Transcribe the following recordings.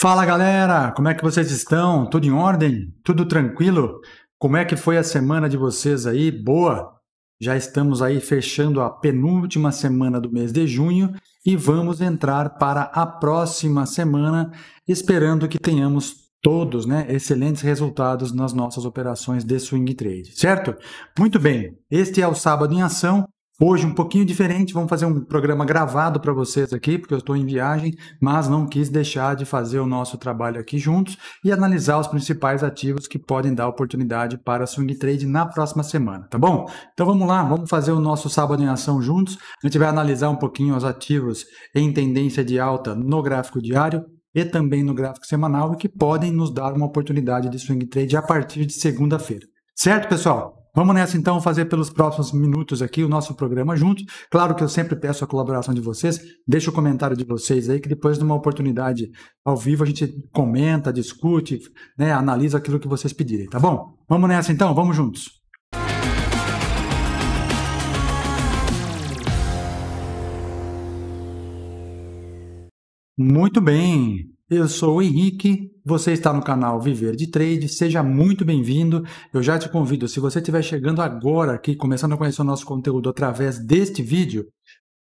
Fala galera, como é que vocês estão? Tudo em ordem? Tudo tranquilo? Como é que foi a semana de vocês aí? Boa! Já estamos aí fechando a penúltima semana do mês de junho e vamos entrar para a próxima semana, esperando que tenhamos todos né, excelentes resultados nas nossas operações de swing trade, certo? Muito bem, este é o Sábado em Ação Hoje um pouquinho diferente, vamos fazer um programa gravado para vocês aqui, porque eu estou em viagem, mas não quis deixar de fazer o nosso trabalho aqui juntos e analisar os principais ativos que podem dar oportunidade para swing trade na próxima semana, tá bom? Então vamos lá, vamos fazer o nosso sábado em ação juntos. A gente vai analisar um pouquinho os ativos em tendência de alta no gráfico diário, e também no gráfico semanal e que podem nos dar uma oportunidade de swing trade a partir de segunda-feira. Certo, pessoal? Vamos nessa então fazer pelos próximos minutos aqui o nosso programa juntos. Claro que eu sempre peço a colaboração de vocês, deixa o comentário de vocês aí, que depois de uma oportunidade ao vivo a gente comenta, discute, né, analisa aquilo que vocês pedirem, tá bom? Vamos nessa então, vamos juntos. Muito bem, eu sou o Henrique você está no canal Viver de Trade, seja muito bem-vindo. Eu já te convido, se você estiver chegando agora aqui, começando a conhecer o nosso conteúdo através deste vídeo,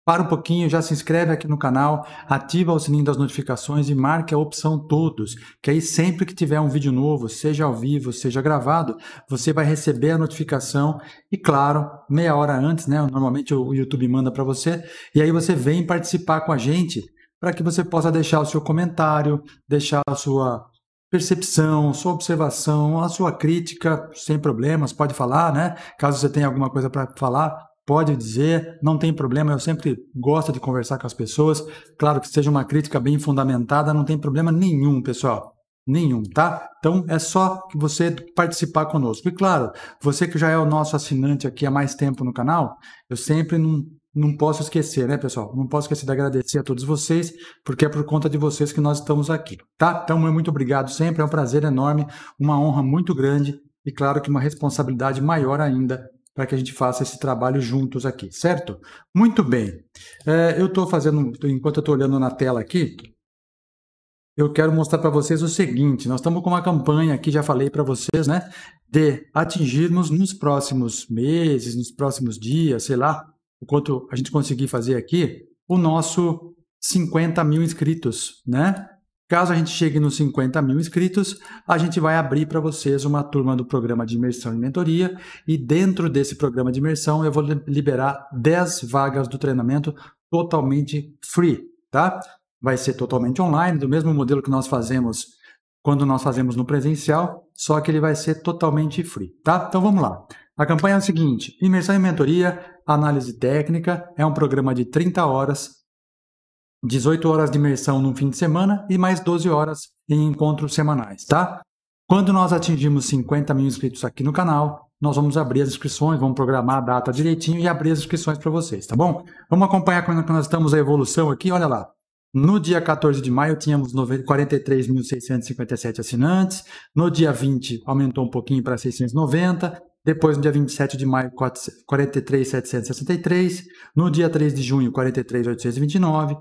para um pouquinho, já se inscreve aqui no canal, ativa o sininho das notificações e marque a opção todos, que aí sempre que tiver um vídeo novo, seja ao vivo, seja gravado, você vai receber a notificação e claro, meia hora antes, né? Normalmente o YouTube manda para você e aí você vem participar com a gente para que você possa deixar o seu comentário, deixar a sua percepção, sua observação, a sua crítica, sem problemas, pode falar, né? Caso você tenha alguma coisa para falar, pode dizer, não tem problema, eu sempre gosto de conversar com as pessoas. Claro que seja uma crítica bem fundamentada, não tem problema nenhum, pessoal. Nenhum, tá? Então é só que você participar conosco. E claro, você que já é o nosso assinante aqui há mais tempo no canal, eu sempre não não posso esquecer, né, pessoal? Não posso esquecer de agradecer a todos vocês, porque é por conta de vocês que nós estamos aqui, tá? Então, muito obrigado sempre, é um prazer enorme, uma honra muito grande e, claro, que uma responsabilidade maior ainda para que a gente faça esse trabalho juntos aqui, certo? Muito bem. É, eu estou fazendo, enquanto eu estou olhando na tela aqui, eu quero mostrar para vocês o seguinte: nós estamos com uma campanha aqui, já falei para vocês, né? De atingirmos nos próximos meses, nos próximos dias, sei lá, enquanto a gente conseguir fazer aqui, o nosso 50 mil inscritos, né? Caso a gente chegue nos 50 mil inscritos, a gente vai abrir para vocês uma turma do programa de imersão e mentoria. E dentro desse programa de imersão, eu vou liberar 10 vagas do treinamento totalmente free, tá? Vai ser totalmente online, do mesmo modelo que nós fazemos quando nós fazemos no presencial, só que ele vai ser totalmente free, tá? Então vamos lá. A campanha é a seguinte: imersão em mentoria, análise técnica, é um programa de 30 horas, 18 horas de imersão no fim de semana e mais 12 horas em encontros semanais, tá? Quando nós atingirmos 50 mil inscritos aqui no canal, nós vamos abrir as inscrições, vamos programar a data direitinho e abrir as inscrições para vocês, tá bom? Vamos acompanhar como nós estamos a evolução aqui, olha lá. No dia 14 de maio, tínhamos 43.657 assinantes. No dia 20, aumentou um pouquinho para 690. Depois, no dia 27 de maio, 43,763. No dia 3 de junho, 43,829.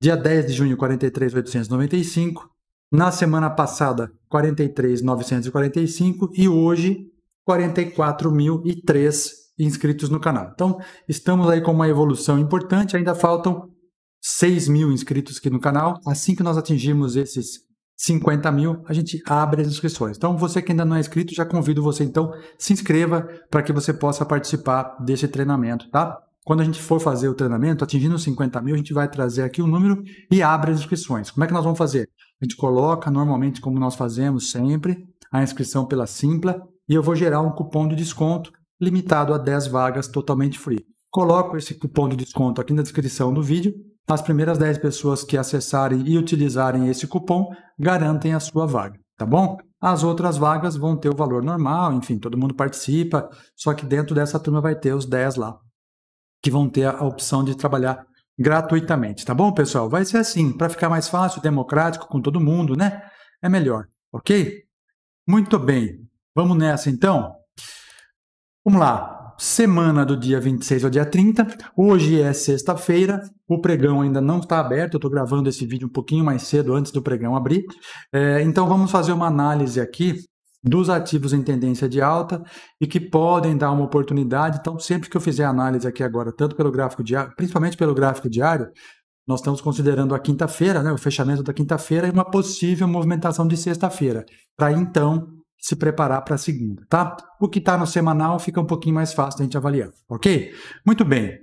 Dia 10 de junho, 43,895. Na semana passada, 43,945. E hoje, 44.003 inscritos no canal. Então, estamos aí com uma evolução importante. Ainda faltam 6 mil inscritos aqui no canal. Assim que nós atingirmos esses 50 mil, a gente abre as inscrições. Então, você que ainda não é inscrito, já convido você, então, se inscreva para que você possa participar desse treinamento, tá? Quando a gente for fazer o treinamento, atingindo os 50 mil, a gente vai trazer aqui o um número e abre as inscrições. Como é que nós vamos fazer? A gente coloca, normalmente, como nós fazemos sempre, a inscrição pela Simpla e eu vou gerar um cupom de desconto limitado a 10 vagas totalmente free. Coloco esse cupom de desconto aqui na descrição do vídeo as primeiras 10 pessoas que acessarem e utilizarem esse cupom garantem a sua vaga, tá bom? As outras vagas vão ter o valor normal, enfim, todo mundo participa, só que dentro dessa turma vai ter os 10 lá, que vão ter a opção de trabalhar gratuitamente, tá bom, pessoal? Vai ser assim, para ficar mais fácil, democrático com todo mundo, né? É melhor, ok? Muito bem, vamos nessa então? Vamos lá semana do dia 26 ao dia 30. Hoje é sexta-feira, o pregão ainda não está aberto, eu estou gravando esse vídeo um pouquinho mais cedo, antes do pregão abrir. É, então vamos fazer uma análise aqui dos ativos em tendência de alta e que podem dar uma oportunidade. Então, sempre que eu fizer análise aqui agora, tanto pelo gráfico diário, principalmente pelo gráfico diário, nós estamos considerando a quinta-feira, né, o fechamento da quinta-feira e uma possível movimentação de sexta-feira, para então se preparar para a segunda, tá? O que está no semanal fica um pouquinho mais fácil da gente avaliar, ok? Muito bem.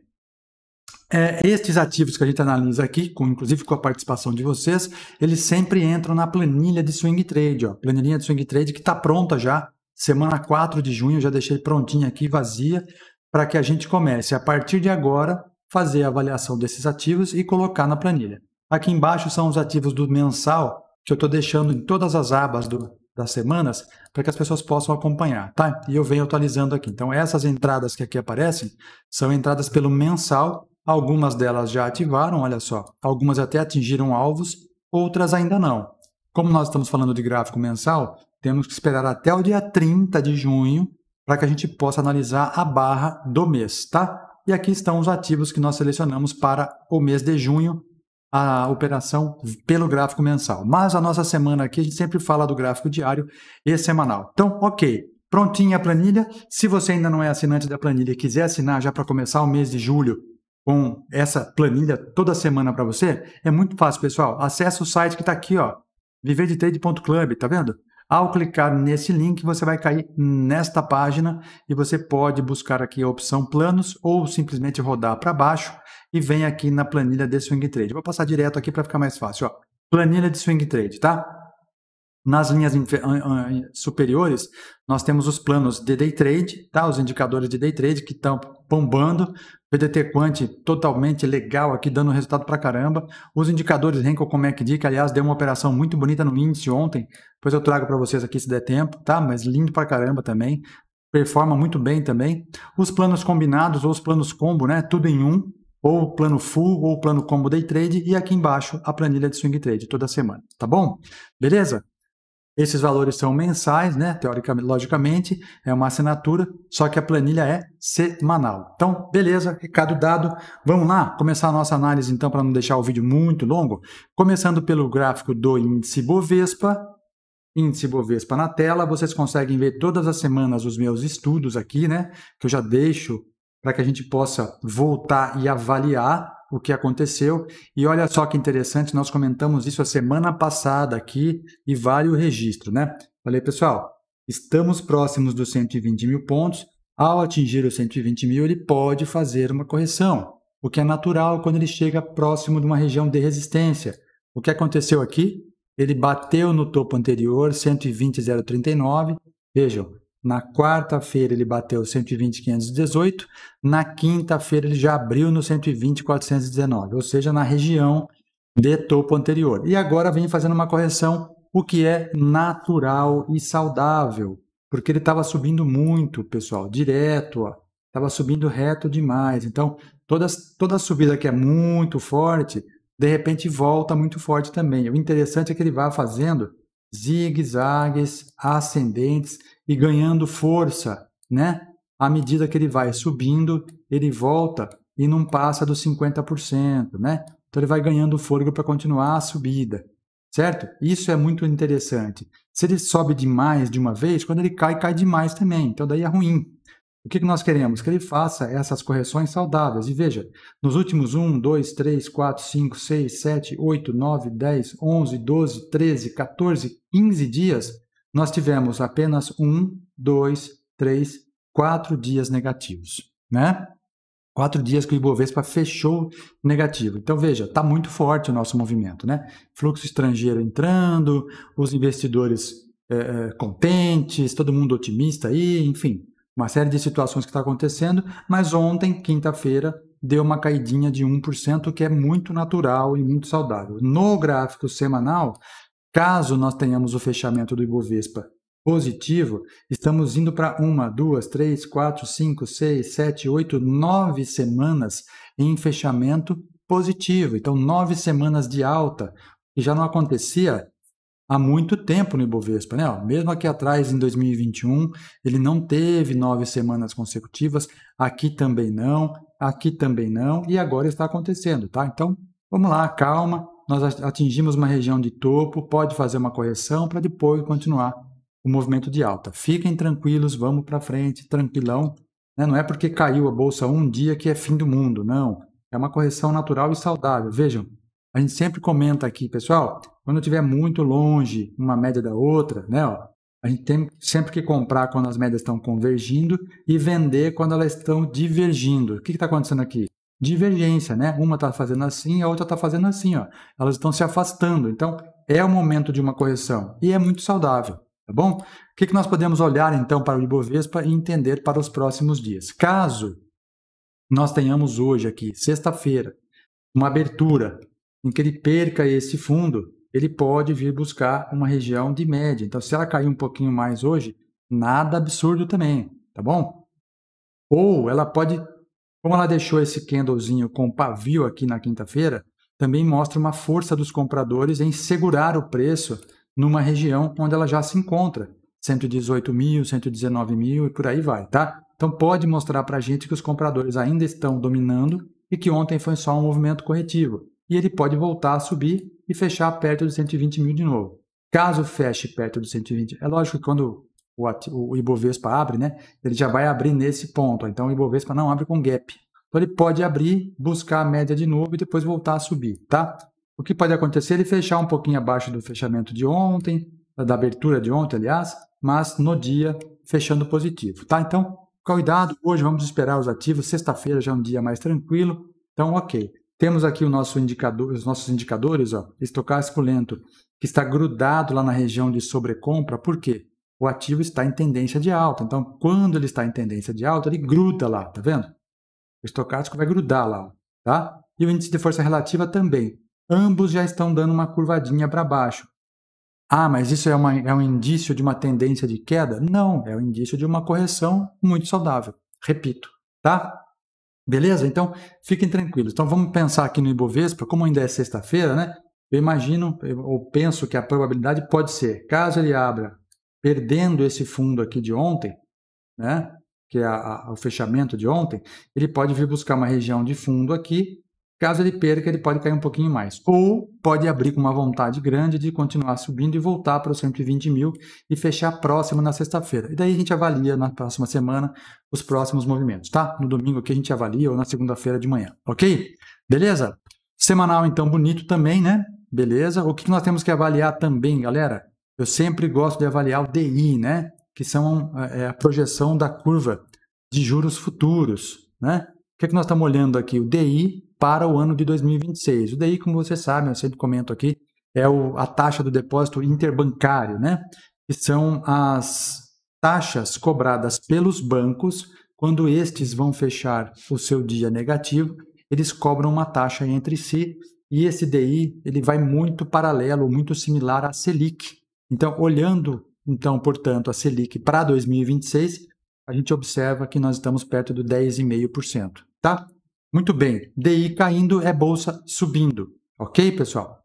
É, estes ativos que a gente analisa aqui, com, inclusive com a participação de vocês, eles sempre entram na planilha de swing trade, ó, planilha de swing trade que está pronta já, semana 4 de junho, já deixei prontinha aqui, vazia, para que a gente comece a partir de agora fazer a avaliação desses ativos e colocar na planilha. Aqui embaixo são os ativos do mensal que eu estou deixando em todas as abas do, das semanas para que as pessoas possam acompanhar, tá? E eu venho atualizando aqui. Então, essas entradas que aqui aparecem são entradas pelo mensal. Algumas delas já ativaram, olha só. Algumas até atingiram alvos, outras ainda não. Como nós estamos falando de gráfico mensal, temos que esperar até o dia 30 de junho para que a gente possa analisar a barra do mês, tá? E aqui estão os ativos que nós selecionamos para o mês de junho a operação pelo gráfico mensal. Mas a nossa semana aqui, a gente sempre fala do gráfico diário e semanal. Então, ok, prontinha a planilha. Se você ainda não é assinante da planilha e quiser assinar já para começar o mês de julho com essa planilha toda semana para você, é muito fácil, pessoal. Acesse o site que está aqui, ó, viverdetrade.club, tá vendo? Ao clicar nesse link, você vai cair nesta página e você pode buscar aqui a opção planos ou simplesmente rodar para baixo e vem aqui na planilha de swing trade. Vou passar direto aqui para ficar mais fácil. Ó. Planilha de swing trade, tá? Nas linhas superiores, nós temos os planos de day trade, tá? os indicadores de day trade que estão bombando. PDT Quant totalmente legal aqui, dando resultado para caramba. Os indicadores Renko MACD, que aliás, deu uma operação muito bonita no índice ontem. Depois eu trago para vocês aqui se der tempo, tá? Mas lindo para caramba também. Performa muito bem também. Os planos combinados ou os planos combo, né? Tudo em um, ou plano full, ou o plano combo day trade, e aqui embaixo a planilha de swing trade toda semana, tá bom? Beleza? Esses valores são mensais, né? Teoricamente, logicamente, é uma assinatura, só que a planilha é semanal. Então, beleza, recado dado. Vamos lá começar a nossa análise, então, para não deixar o vídeo muito longo. Começando pelo gráfico do índice Bovespa. Índice Bovespa na tela, vocês conseguem ver todas as semanas os meus estudos aqui, né? Que eu já deixo para que a gente possa voltar e avaliar o que aconteceu. E olha só que interessante, nós comentamos isso a semana passada aqui e vale o registro, né? Falei, pessoal, estamos próximos dos 120 mil pontos. Ao atingir os 120 mil, ele pode fazer uma correção, o que é natural quando ele chega próximo de uma região de resistência. O que aconteceu aqui? Ele bateu no topo anterior, 120,039. Vejam, na quarta-feira ele bateu 120,518. Na quinta-feira ele já abriu no 120,419, ou seja, na região de topo anterior. E agora vem fazendo uma correção, o que é natural e saudável, porque ele estava subindo muito, pessoal, direto, estava subindo reto demais. Então, toda, toda subida que é muito forte, de repente volta muito forte também. O interessante é que ele vai fazendo zigue-zagues ascendentes e ganhando força, né? À medida que ele vai subindo, ele volta e não passa dos 50%, né? Então ele vai ganhando fôlego para continuar a subida, certo? Isso é muito interessante. Se ele sobe demais de uma vez, quando ele cai, cai demais também. Então daí é ruim. O que nós queremos? Que ele faça essas correções saudáveis. E veja, nos últimos 1, 2, 3, 4, 5, 6, 7, 8, 9, 10, 11, 12, 13, 14, 15 dias, nós tivemos apenas um, dois, três, quatro dias negativos, né? Quatro dias que o Ibovespa fechou negativo. Então veja, está muito forte o nosso movimento, né? Fluxo estrangeiro entrando, os investidores é, é contentes, todo mundo otimista aí, enfim, uma série de situações que está acontecendo. Mas ontem, quinta-feira, deu uma caidinha de 1%, que é muito natural e muito saudável. No gráfico semanal, Caso nós tenhamos o fechamento do Ibovespa positivo, estamos indo para uma, duas, três, quatro, cinco, seis, sete, oito, nove semanas em fechamento positivo. Então, nove semanas de alta, que já não acontecia há muito tempo no Ibovespa, né? mesmo aqui atrás, em 2021, ele não teve nove semanas consecutivas, aqui também não, aqui também não, e agora está acontecendo, tá? Então, vamos lá, calma, nós atingimos uma região de topo, pode fazer uma correção para depois continuar o movimento de alta. Fiquem tranquilos, vamos para frente, tranquilão. Né? Não é porque caiu a bolsa um dia que é fim do mundo, não. É uma correção natural e saudável. Vejam, a gente sempre comenta aqui, pessoal, quando estiver muito longe uma média da outra, né? Ó, a gente tem sempre que comprar quando as médias estão convergindo e vender quando elas estão divergindo. O que está acontecendo aqui? divergência, né? Uma está fazendo assim, a outra está fazendo assim, ó. Elas estão se afastando. Então, é o momento de uma correção e é muito saudável, tá bom? O que, que nós podemos olhar então para o Ibovespa e entender para os próximos dias? Caso nós tenhamos hoje aqui, sexta-feira, uma abertura em que ele perca esse fundo, ele pode vir buscar uma região de média. Então, se ela cair um pouquinho mais hoje, nada absurdo também, tá bom? Ou ela pode como ela deixou esse candlezinho com pavio aqui na quinta-feira, também mostra uma força dos compradores em segurar o preço numa região onde ela já se encontra. 118 mil, 119 mil e por aí vai, tá? Então pode mostrar para a gente que os compradores ainda estão dominando e que ontem foi só um movimento corretivo. E ele pode voltar a subir e fechar perto dos 120 mil de novo. Caso feche perto dos 120, é lógico que quando o, o Ibovespa abre, né? Ele já vai abrir nesse ponto. Então o Ibovespa não abre com gap. Então ele pode abrir, buscar a média de novo e depois voltar a subir, tá? O que pode acontecer é ele fechar um pouquinho abaixo do fechamento de ontem, da abertura de ontem, aliás, mas no dia fechando positivo, tá? Então, cuidado, hoje vamos esperar os ativos, sexta-feira já é um dia mais tranquilo. Então, OK. Temos aqui o nosso indicador, os nossos indicadores, ó, estocástico lento, que está grudado lá na região de sobrecompra. Por quê? o ativo está em tendência de alta. Então, quando ele está em tendência de alta, ele gruda lá, tá vendo? O estocástico vai grudar lá, tá? E o índice de força relativa também. Ambos já estão dando uma curvadinha para baixo. Ah, mas isso é, uma, é um indício de uma tendência de queda? Não, é um indício de uma correção muito saudável. Repito, tá? Beleza? Então, fiquem tranquilos. Então, vamos pensar aqui no Ibovespa, como ainda é sexta-feira, né? Eu imagino, ou penso que a probabilidade pode ser, caso ele abra perdendo esse fundo aqui de ontem, né? Que é a, a, o fechamento de ontem, ele pode vir buscar uma região de fundo aqui. Caso ele perca, ele pode cair um pouquinho mais. Ou pode abrir com uma vontade grande de continuar subindo e voltar para os 120 mil e fechar próximo na sexta-feira. E daí a gente avalia na próxima semana os próximos movimentos, tá? No domingo aqui a gente avalia ou na segunda-feira de manhã, ok? Beleza? Semanal, então, bonito também, né? Beleza? O que nós temos que avaliar também, galera? Eu sempre gosto de avaliar o DI, né? que são a, é, é a projeção da curva de juros futuros. Né? O que, é que nós estamos olhando aqui? O DI para o ano de 2026. O DI, como você sabe, eu sempre comento aqui, é o, a taxa do depósito interbancário, né? que são as taxas cobradas pelos bancos quando estes vão fechar o seu dia negativo, eles cobram uma taxa entre si e esse DI ele vai muito paralelo, muito similar à Selic, então, olhando, então, portanto, a Selic para 2026, a gente observa que nós estamos perto do 10,5%, tá? Muito bem, DI caindo é bolsa subindo, ok, pessoal?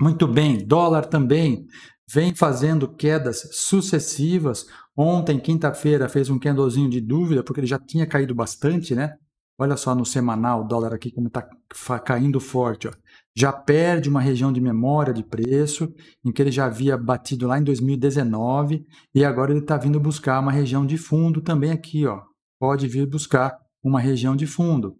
Muito bem, dólar também vem fazendo quedas sucessivas. Ontem, quinta-feira, fez um candlezinho de dúvida, porque ele já tinha caído bastante, né? Olha só no semanal, o dólar aqui como está caindo forte. Ó já perde uma região de memória de preço, em que ele já havia batido lá em 2019, e agora ele está vindo buscar uma região de fundo também aqui, ó. Pode vir buscar uma região de fundo.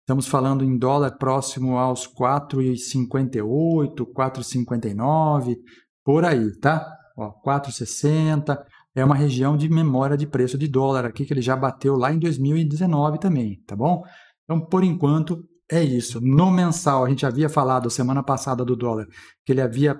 Estamos falando em dólar próximo aos 4,58, 4,59, por aí, tá? Ó, 4,60 é uma região de memória de preço de dólar aqui que ele já bateu lá em 2019 também, tá bom? Então, por enquanto, é isso. No mensal, a gente havia falado semana passada do dólar, que ele havia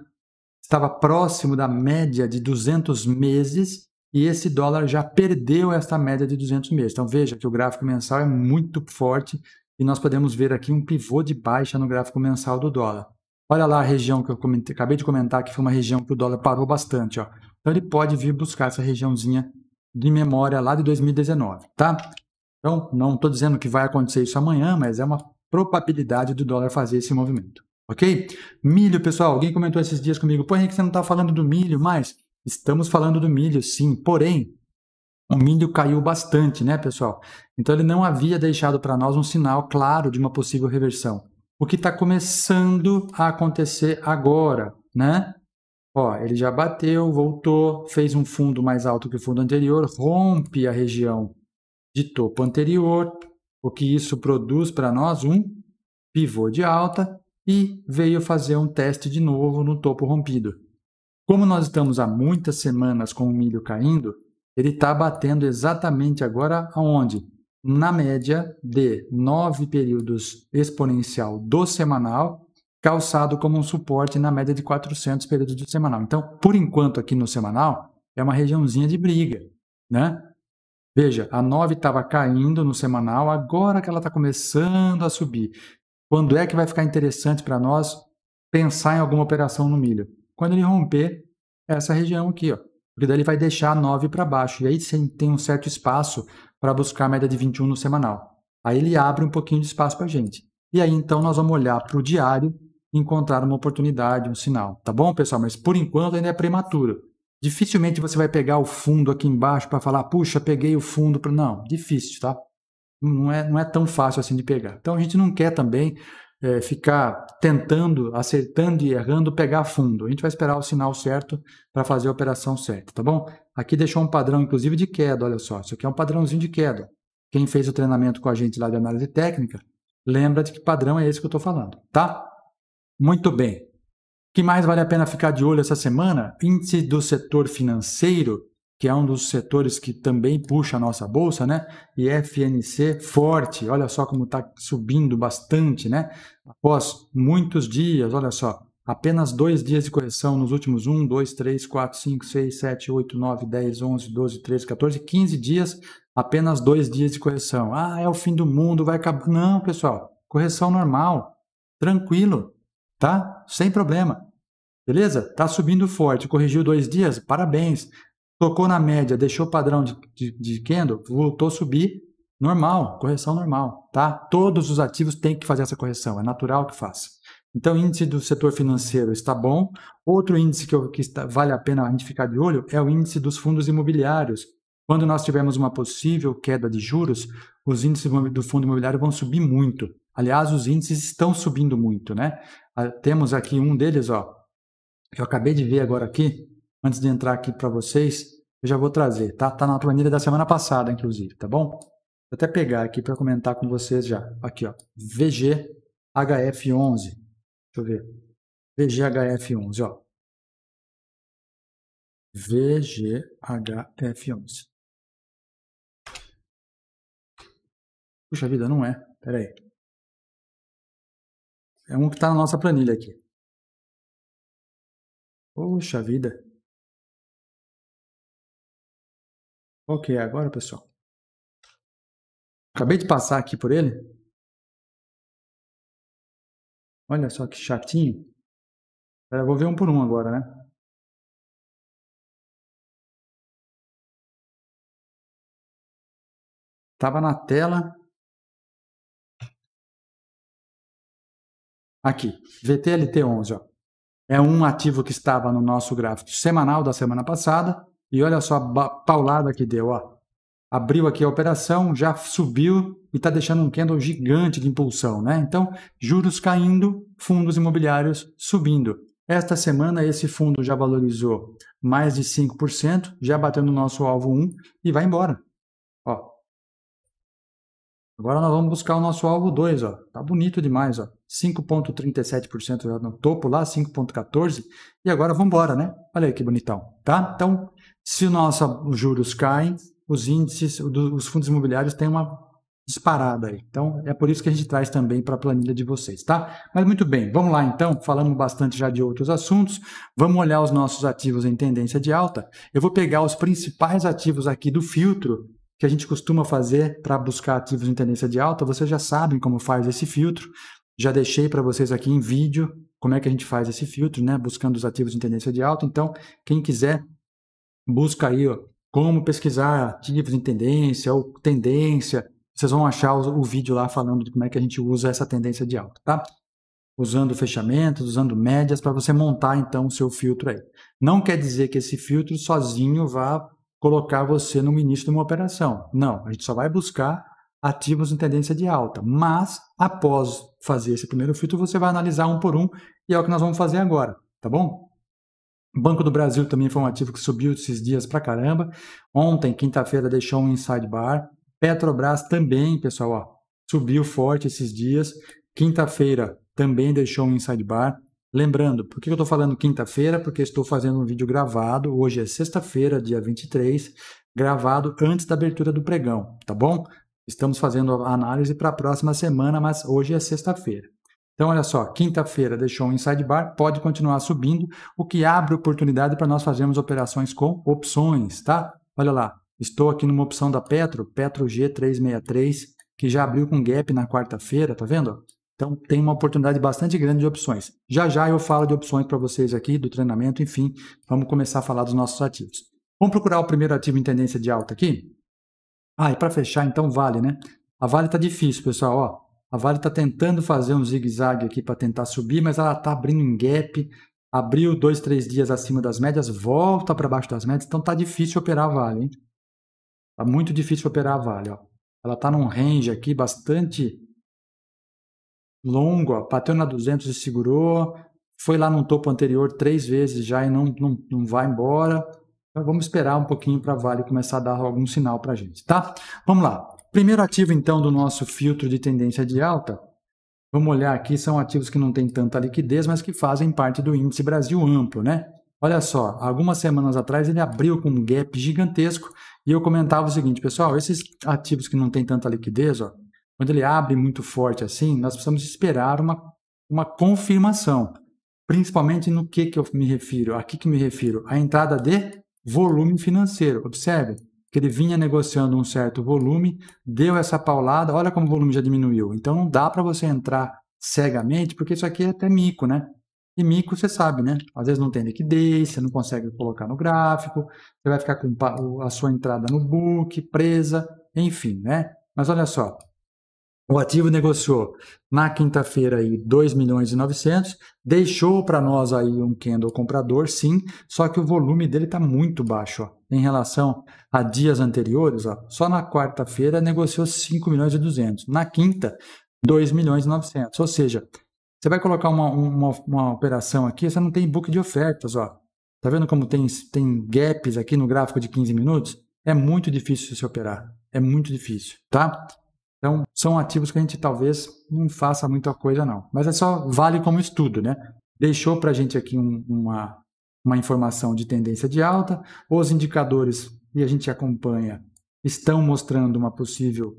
estava próximo da média de 200 meses e esse dólar já perdeu essa média de 200 meses. Então veja que o gráfico mensal é muito forte e nós podemos ver aqui um pivô de baixa no gráfico mensal do dólar. Olha lá a região que eu comentei, acabei de comentar que foi uma região que o dólar parou bastante. Ó. Então ele pode vir buscar essa regiãozinha de memória lá de 2019, tá? Então, não estou dizendo que vai acontecer isso amanhã, mas é uma probabilidade do dólar fazer esse movimento. Ok? Milho, pessoal, alguém comentou esses dias comigo, pô, Henrique, você não está falando do milho mais? Estamos falando do milho, sim. Porém, o milho caiu bastante, né, pessoal? Então ele não havia deixado para nós um sinal claro de uma possível reversão. O que está começando a acontecer agora, né? Ó, ele já bateu, voltou, fez um fundo mais alto que o fundo anterior, rompe a região de topo anterior, o que isso produz para nós? Um pivô de alta e veio fazer um teste de novo no topo rompido. Como nós estamos há muitas semanas com o milho caindo, ele está batendo exatamente agora aonde? Na média de nove períodos exponencial do semanal, calçado como um suporte na média de 400 períodos do semanal. Então, por enquanto aqui no semanal, é uma regiãozinha de briga, né? Veja, a 9 estava caindo no semanal, agora que ela está começando a subir. Quando é que vai ficar interessante para nós pensar em alguma operação no milho? Quando ele romper essa região aqui, ó. Porque daí ele vai deixar a 9 para baixo. E aí tem um certo espaço para buscar a média de 21 no semanal. Aí ele abre um pouquinho de espaço para a gente. E aí então nós vamos olhar para o diário e encontrar uma oportunidade, um sinal. Tá bom, pessoal? Mas por enquanto ainda é prematuro. Dificilmente você vai pegar o fundo aqui embaixo para falar, puxa, peguei o fundo. Pra... Não, difícil, tá? Não é, não é tão fácil assim de pegar. Então a gente não quer também é, ficar tentando, acertando e errando, pegar fundo. A gente vai esperar o sinal certo para fazer a operação certa, tá bom? Aqui deixou um padrão, inclusive, de queda, olha só. Isso aqui é um padrãozinho de queda. Quem fez o treinamento com a gente lá de análise técnica, lembra de que padrão é esse que eu estou falando, tá? Muito bem que mais vale a pena ficar de olho essa semana? Índice do setor financeiro, que é um dos setores que também puxa a nossa bolsa, né? E FNC forte, olha só como está subindo bastante, né? Após muitos dias, olha só, apenas dois dias de correção nos últimos 1, 2, 3, 4, 5, 6, 7, 8, 9, 10, 11, 12, 13, 14, 15 dias, apenas dois dias de correção. Ah, é o fim do mundo, vai acabar. Não, pessoal, correção normal, tranquilo, tá? sem problema. Beleza? Tá subindo forte, corrigiu dois dias, parabéns. Tocou na média, deixou padrão de, de, de candle, voltou a subir, normal, correção normal, tá? Todos os ativos têm que fazer essa correção, é natural que faça. Então, índice do setor financeiro está bom. Outro índice que, eu, que está, vale a pena a gente ficar de olho é o índice dos fundos imobiliários. Quando nós tivermos uma possível queda de juros, os índices do fundo imobiliário vão subir muito. Aliás, os índices estão subindo muito, né? Ah, temos aqui um deles, ó. Eu acabei de ver agora aqui, antes de entrar aqui para vocês, eu já vou trazer, tá? Tá na planilha da semana passada, inclusive, tá bom? Vou até pegar aqui para comentar com vocês já. Aqui, ó. VGHF11. Deixa eu ver. VGHF11, ó. VGHF11. Puxa vida, não é. Pera aí. É um que está na nossa planilha aqui. Poxa vida. Ok, agora, pessoal? Acabei de passar aqui por ele. Olha só que chatinho. vou ver um por um agora, né? Tava na tela. Aqui, VTLT11, ó. É um ativo que estava no nosso gráfico semanal da semana passada. E olha só a paulada que deu, ó. Abriu aqui a operação, já subiu e está deixando um candle gigante de impulsão, né? Então, juros caindo, fundos imobiliários subindo. Esta semana, esse fundo já valorizou mais de 5%, já bateu no nosso alvo 1 e vai embora. Ó. Agora nós vamos buscar o nosso alvo 2, ó. Tá bonito demais, ó. 5,37% já no topo lá, 5,14%. E agora vamos embora, né? Olha aí que bonitão, tá? Então, se nossa, os juros caem, os índices, os fundos imobiliários têm uma disparada aí. Então, é por isso que a gente traz também para a planilha de vocês, tá? Mas muito bem, vamos lá então, falamos bastante já de outros assuntos, vamos olhar os nossos ativos em tendência de alta. Eu vou pegar os principais ativos aqui do filtro que a gente costuma fazer para buscar ativos em tendência de alta, vocês já sabem como faz esse filtro. Já deixei para vocês aqui em vídeo como é que a gente faz esse filtro, né? Buscando os ativos em tendência de alta. Então, quem quiser, busca aí ó, como pesquisar ativos em tendência ou tendência. Vocês vão achar o, o vídeo lá falando de como é que a gente usa essa tendência de alta, tá? usando fechamentos, usando médias para você montar então o seu filtro aí. Não quer dizer que esse filtro sozinho vá colocar você no início de uma operação. Não, a gente só vai buscar ativos em tendência de alta, mas após fazer esse primeiro filtro, você vai analisar um por um e é o que nós vamos fazer agora, tá bom? Banco do Brasil também foi um ativo que subiu esses dias pra caramba. Ontem, quinta-feira, deixou um inside bar. Petrobras também, pessoal, ó, subiu forte esses dias. Quinta-feira também deixou um inside bar. Lembrando, por que eu estou falando quinta-feira? Porque estou fazendo um vídeo gravado. Hoje é sexta-feira, dia 23, gravado antes da abertura do pregão, tá bom? Estamos fazendo a análise para a próxima semana, mas hoje é sexta-feira. Então, olha só, quinta-feira deixou um inside bar, pode continuar subindo, o que abre oportunidade para nós fazermos operações com opções, tá? Olha lá, estou aqui numa opção da Petro, Petro G363, que já abriu com gap na quarta-feira, tá vendo? Então, tem uma oportunidade bastante grande de opções. Já já eu falo de opções para vocês aqui, do treinamento, enfim, vamos começar a falar dos nossos ativos. Vamos procurar o primeiro ativo em tendência de alta aqui? Ah, e para fechar, então, Vale, né? A Vale tá difícil, pessoal, ó. A Vale está tentando fazer um zigue-zague aqui para tentar subir, mas ela está abrindo um gap, abriu dois, três dias acima das médias, volta para baixo das médias, então tá difícil operar a Vale, hein? Tá muito difícil operar a Vale, ó. Ela tá num range aqui bastante longo, ó. Bateu na 200 e segurou, foi lá no topo anterior três vezes já e não, não, não vai embora. Então, vamos esperar um pouquinho para a Vale começar a dar algum sinal para a gente, tá? Vamos lá. Primeiro ativo, então, do nosso filtro de tendência de alta. Vamos olhar aqui, são ativos que não têm tanta liquidez, mas que fazem parte do índice Brasil amplo, né? Olha só, algumas semanas atrás ele abriu com um gap gigantesco e eu comentava o seguinte, pessoal, esses ativos que não têm tanta liquidez, ó, quando ele abre muito forte assim, nós precisamos esperar uma, uma confirmação, principalmente no que, que eu me refiro, a que, que me refiro? A entrada de volume financeiro. Observe que ele vinha negociando um certo volume, deu essa paulada, olha como o volume já diminuiu. Então não dá para você entrar cegamente, porque isso aqui é até mico, né? E mico, você sabe, né? Às vezes não tem liquidez, você não consegue colocar no gráfico, você vai ficar com a sua entrada no book presa, enfim, né? Mas olha só, o ativo negociou na quinta-feira aí 2 milhões e 900, deixou para nós aí um candle comprador, sim, só que o volume dele está muito baixo, ó. Em relação a dias anteriores, ó, só na quarta-feira negociou 5 milhões e 200, na quinta 2 milhões e 900, ou seja, você vai colocar uma, uma, uma operação aqui, você não tem book de ofertas, ó. Tá vendo como tem, tem gaps aqui no gráfico de 15 minutos? É muito difícil se operar, é muito difícil, tá? são ativos que a gente talvez não faça muita coisa, não. Mas é só vale como estudo, né? Deixou para a gente aqui um, uma, uma informação de tendência de alta, os indicadores que a gente acompanha estão mostrando uma possível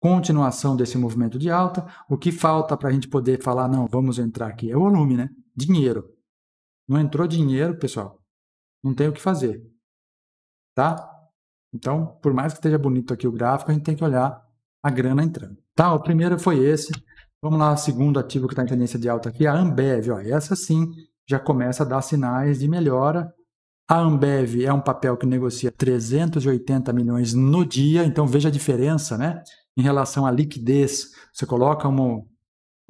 continuação desse movimento de alta. O que falta para a gente poder falar, não, vamos entrar aqui, é o volume, né? Dinheiro. Não entrou dinheiro, pessoal, não tem o que fazer. Tá? Então, por mais que esteja bonito aqui o gráfico, a gente tem que olhar a grana entrando. Tá, o primeiro foi esse. Vamos lá, segundo ativo que está em tendência de alta aqui, a Ambev. Ó, essa sim já começa a dar sinais de melhora. A Ambev é um papel que negocia 380 milhões no dia, então veja a diferença, né? Em relação à liquidez, você coloca uma,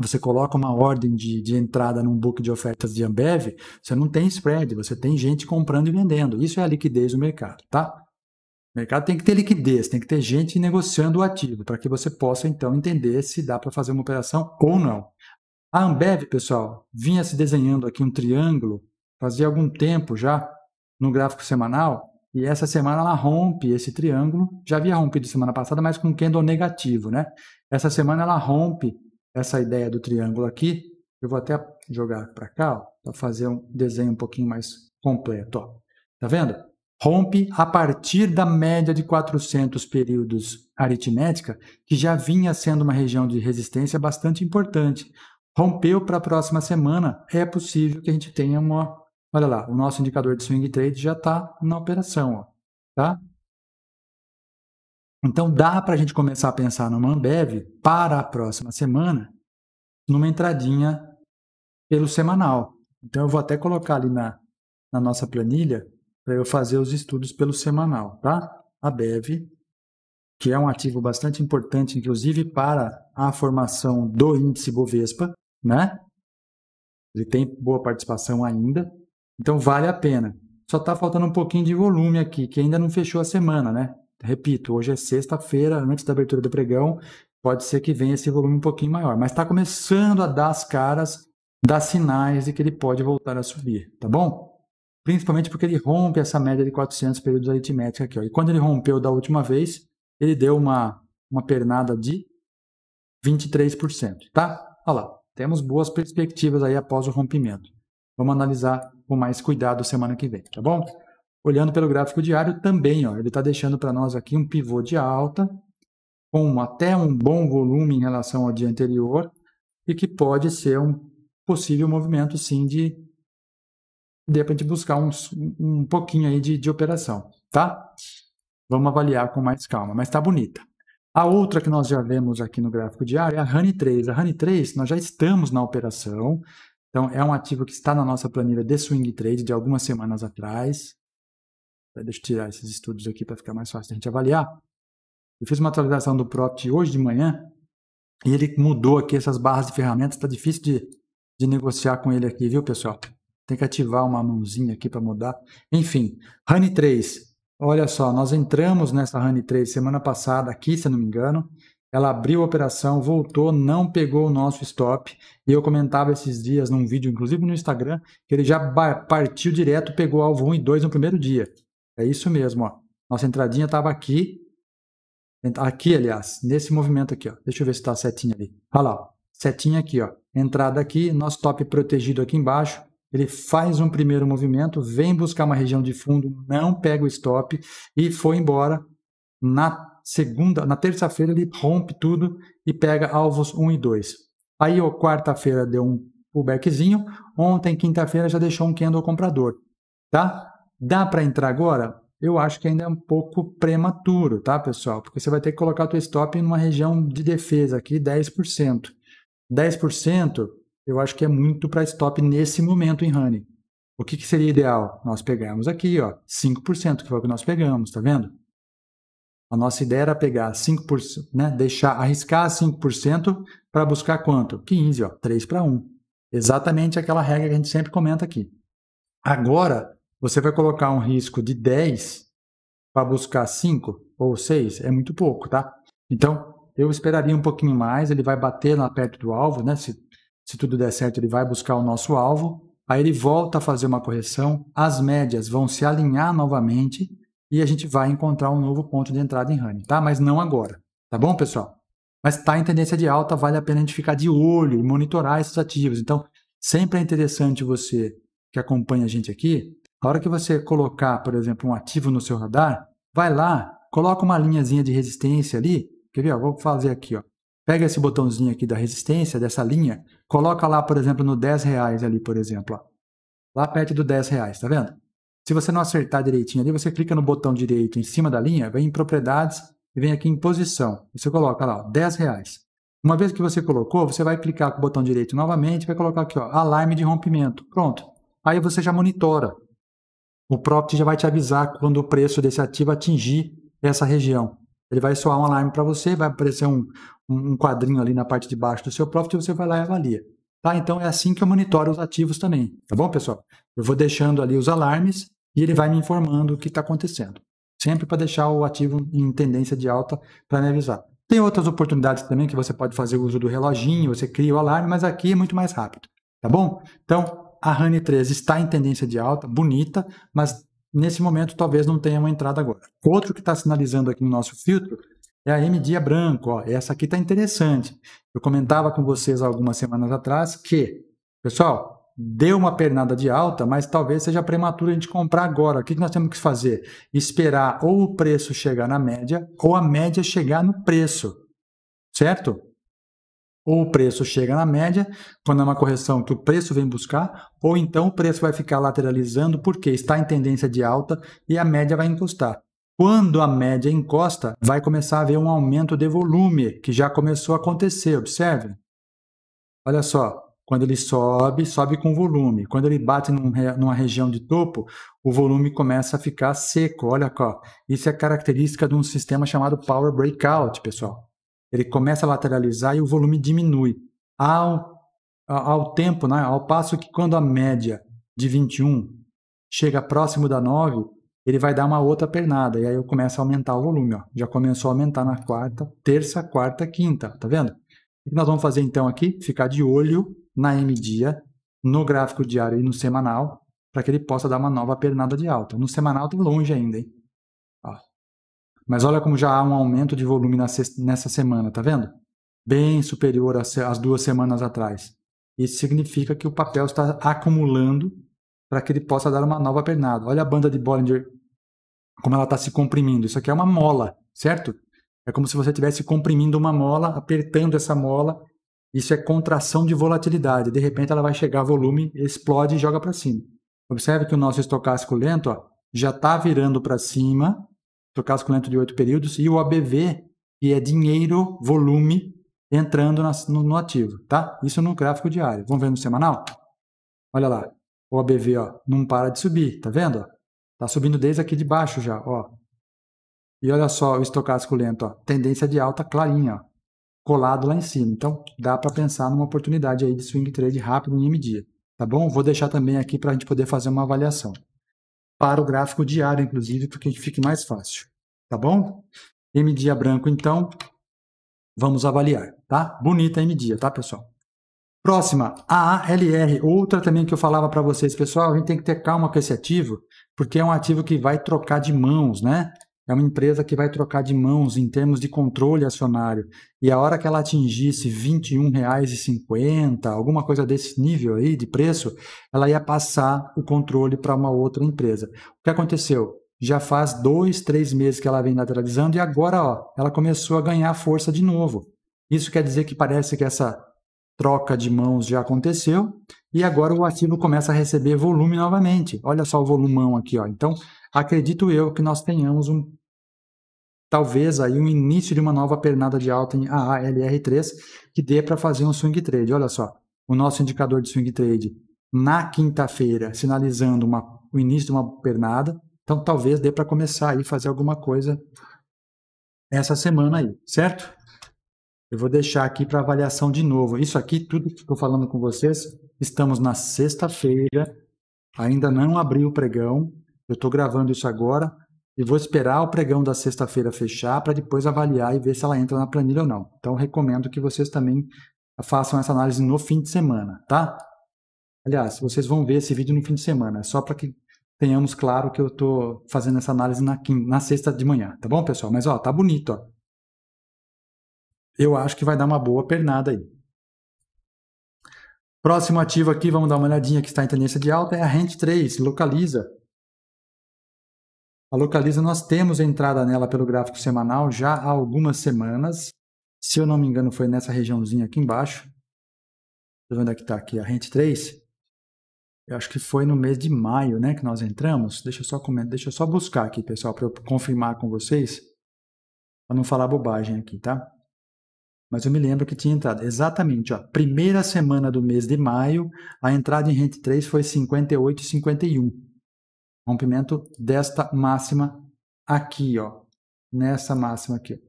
você coloca uma ordem de, de entrada num book de ofertas de Ambev, você não tem spread, você tem gente comprando e vendendo. Isso é a liquidez do mercado, tá? mercado tem que ter liquidez, tem que ter gente negociando o ativo, para que você possa então entender se dá para fazer uma operação ou não. A Ambev, pessoal, vinha se desenhando aqui um triângulo, fazia algum tempo já, no gráfico semanal, e essa semana ela rompe esse triângulo, já havia rompido semana passada, mas com candle negativo, né? Essa semana ela rompe essa ideia do triângulo aqui, eu vou até jogar para cá, para fazer um desenho um pouquinho mais completo, ó. Tá vendo? rompe a partir da média de 400 períodos aritmética, que já vinha sendo uma região de resistência bastante importante. Rompeu para a próxima semana, é possível que a gente tenha uma. Olha lá, o nosso indicador de swing trade já está na operação, ó, tá? Então dá para a gente começar a pensar no Ambev para a próxima semana, numa entradinha pelo semanal. Então eu vou até colocar ali na, na nossa planilha para eu fazer os estudos pelo semanal, tá? A BEV, que é um ativo bastante importante, inclusive para a formação do índice Bovespa, né? Ele tem boa participação ainda, então vale a pena. Só está faltando um pouquinho de volume aqui, que ainda não fechou a semana, né? Repito, hoje é sexta-feira, antes da abertura do pregão, pode ser que venha esse volume um pouquinho maior, mas está começando a dar as caras, dar sinais de que ele pode voltar a subir, tá bom? principalmente porque ele rompe essa média de 400 períodos aritmética aqui. Ó. E quando ele rompeu da última vez, ele deu uma, uma pernada de 23%, tá? Olha lá, temos boas perspectivas aí após o rompimento. Vamos analisar com mais cuidado semana que vem, tá bom? Olhando pelo gráfico diário também, ó, ele está deixando para nós aqui um pivô de alta, com até um bom volume em relação ao dia anterior, e que pode ser um possível movimento, sim, de de gente buscar uns, um pouquinho aí de, de operação, tá? Vamos avaliar com mais calma, mas está bonita. A outra que nós já vemos aqui no gráfico diário é a Honey 3. A Honey 3, nós já estamos na operação, então é um ativo que está na nossa planilha de swing trade de algumas semanas atrás. Tá, deixa eu tirar esses estudos aqui para ficar mais fácil a gente avaliar. Eu fiz uma atualização do Propt hoje de manhã e ele mudou aqui essas barras de ferramentas, está difícil de, de negociar com ele aqui, viu pessoal? Tem que ativar uma mãozinha aqui para mudar. Enfim, Honey 3. Olha só, nós entramos nessa Honey 3 semana passada aqui, se não me engano. Ela abriu a operação, voltou, não pegou o nosso stop. E eu comentava esses dias num vídeo, inclusive no Instagram, que ele já partiu direto, pegou alvo 1 e 2 no primeiro dia. É isso mesmo, ó. Nossa entradinha estava aqui. Aqui, aliás, nesse movimento aqui, ó. Deixa eu ver se está a setinha ali. Olha lá, ó. setinha aqui, ó. Entrada aqui, nosso top protegido aqui embaixo ele faz um primeiro movimento, vem buscar uma região de fundo, não pega o stop e foi embora. Na segunda, na terça-feira ele rompe tudo e pega alvos 1 e 2. Aí quarta-feira deu um pullbackzinho, ontem quinta-feira já deixou um candle comprador, tá? Dá para entrar agora? Eu acho que ainda é um pouco prematuro, tá, pessoal? Porque você vai ter que colocar o seu stop em uma região de defesa aqui, 10%. 10% eu acho que é muito para stop nesse momento em honey. O que, que seria ideal? Nós pegamos aqui, ó, 5%, que foi o que nós pegamos, tá vendo? A nossa ideia era pegar 5%, né, deixar, arriscar 5% para buscar quanto? 15, ó, 3 para 1. Exatamente aquela regra que a gente sempre comenta aqui. Agora, você vai colocar um risco de 10 para buscar 5 ou 6, é muito pouco, tá? Então, eu esperaria um pouquinho mais, ele vai bater lá perto do alvo, né? Se se tudo der certo, ele vai buscar o nosso alvo. Aí ele volta a fazer uma correção, as médias vão se alinhar novamente e a gente vai encontrar um novo ponto de entrada em honey, tá? Mas não agora, tá bom, pessoal? Mas está em tendência de alta, vale a pena a gente ficar de olho e monitorar esses ativos. Então, sempre é interessante você que acompanha a gente aqui, a hora que você colocar, por exemplo, um ativo no seu radar, vai lá, coloca uma linhazinha de resistência ali, quer ver? vou fazer aqui, ó. Pega esse botãozinho aqui da resistência, dessa linha, coloca lá, por exemplo, no 10 reais ali, por exemplo. Ó. Lá perto do 10 reais, tá vendo? Se você não acertar direitinho ali, você clica no botão direito em cima da linha, vem em propriedades e vem aqui em posição. você coloca lá, ó, 10 reais. Uma vez que você colocou, você vai clicar com o botão direito novamente, vai colocar aqui, ó, alarme de rompimento. Pronto. Aí você já monitora. O Propt já vai te avisar quando o preço desse ativo atingir essa região. Ele vai soar um alarme para você, vai aparecer um, um quadrinho ali na parte de baixo do seu Profit e você vai lá e avalia. Tá? Então é assim que eu monitoro os ativos também. Tá bom, pessoal? Eu vou deixando ali os alarmes e ele vai me informando o que está acontecendo. Sempre para deixar o ativo em tendência de alta para me avisar. Tem outras oportunidades também que você pode fazer uso do reloginho, você cria o alarme, mas aqui é muito mais rápido. Tá bom? Então, a Honey 3 está em tendência de alta, bonita, mas nesse momento talvez não tenha uma entrada agora. Outro que está sinalizando aqui no nosso filtro é a MDIA branco. Ó. Essa aqui está interessante. Eu comentava com vocês algumas semanas atrás que, pessoal, deu uma pernada de alta, mas talvez seja prematuro a gente comprar agora. O que nós temos que fazer? Esperar ou o preço chegar na média ou a média chegar no preço, certo? Ou o preço chega na média, quando é uma correção que o preço vem buscar, ou então o preço vai ficar lateralizando porque está em tendência de alta e a média vai encostar. Quando a média encosta, vai começar a haver um aumento de volume, que já começou a acontecer, observe. Olha só, quando ele sobe, sobe com volume. Quando ele bate num, numa região de topo, o volume começa a ficar seco. Olha, só, isso é característica de um sistema chamado Power Breakout, pessoal ele começa a lateralizar e o volume diminui. Ao, ao tempo, né, ao passo que quando a média de 21 chega próximo da 9, ele vai dar uma outra pernada. E aí eu começo a aumentar o volume. Ó. Já começou a aumentar na quarta, terça, quarta, quinta. Tá vendo? O que nós vamos fazer então aqui? Ficar de olho na M-dia, no gráfico diário e no semanal, para que ele possa dar uma nova pernada de alta. No semanal tem tá longe ainda, hein? Mas olha como já há um aumento de volume nessa semana, tá vendo? Bem superior às duas semanas atrás. Isso significa que o papel está acumulando para que ele possa dar uma nova pernada. Olha a banda de Bollinger, como ela está se comprimindo. Isso aqui é uma mola, certo? É como se você estivesse comprimindo uma mola, apertando essa mola. Isso é contração de volatilidade. De repente ela vai chegar a volume, explode e joga para cima. Observe que o nosso estocástico lento ó, já está virando para cima Estocástico lento de oito períodos, e o ABV, que é dinheiro, volume, entrando na, no, no, ativo, tá? Isso no gráfico diário. Vamos ver no semanal? Olha lá, o ABV, ó, não para de subir, tá vendo? Tá subindo desde aqui de baixo já, ó. E olha só o estocástico lento, ó, tendência de alta clarinha, ó, colado lá em cima. Então, dá para pensar numa oportunidade aí de swing trade rápido em M dia, tá bom? Vou deixar também aqui para a gente poder fazer uma avaliação para o gráfico diário, inclusive, para que fique mais fácil, tá bom? M dia branco, então, vamos avaliar, tá? Bonita M dia, tá, pessoal? Próxima, ALR, outra também que eu falava para vocês, pessoal, a gente tem que ter calma com esse ativo, porque é um ativo que vai trocar de mãos, né? É uma empresa que vai trocar de mãos em termos de controle acionário. E a hora que ela atingisse R$ 21,50, alguma coisa desse nível aí de preço, ela ia passar o controle para uma outra empresa. O que aconteceu? Já faz dois, três meses que ela vem lateralizando e agora ó, ela começou a ganhar força de novo. Isso quer dizer que parece que essa troca de mãos já aconteceu e agora o ativo começa a receber volume novamente. Olha só o volumão aqui, ó. Então, acredito eu que nós tenhamos um talvez aí um início de uma nova pernada de alta em AALR3 que dê para fazer um swing trade. Olha só, o nosso indicador de swing trade na quinta-feira sinalizando uma, o início de uma pernada, então talvez dê para começar aí fazer alguma coisa essa semana aí, certo? Eu vou deixar aqui para avaliação de novo. Isso aqui, tudo que estou falando com vocês, estamos na sexta-feira, ainda não abri o pregão, eu estou gravando isso agora, e vou esperar o pregão da sexta-feira fechar para depois avaliar e ver se ela entra na planilha ou não. Então recomendo que vocês também façam essa análise no fim de semana, tá? Aliás, vocês vão ver esse vídeo no fim de semana, é só para que tenhamos claro que eu estou fazendo essa análise na, na sexta de manhã, tá bom, pessoal? Mas ó, tá bonito, ó. Eu acho que vai dar uma boa pernada aí. Próximo ativo aqui, vamos dar uma olhadinha que está em tendência de alta, é a Rent 3, localiza. A Localiza, nós temos entrada nela pelo gráfico semanal já há algumas semanas. Se eu não me engano, foi nessa regiãozinha aqui embaixo. Deixa eu ver onde é que está aqui, a Rente 3. Eu acho que foi no mês de maio, né, que nós entramos. Deixa eu só comentar, deixa eu só buscar aqui, pessoal, para eu confirmar com vocês, para não falar bobagem aqui, tá? Mas eu me lembro que tinha entrado. Exatamente, ó. Primeira semana do mês de maio, a entrada em Rente 3 foi 58,51 rompimento desta máxima aqui, ó, nessa máxima aqui,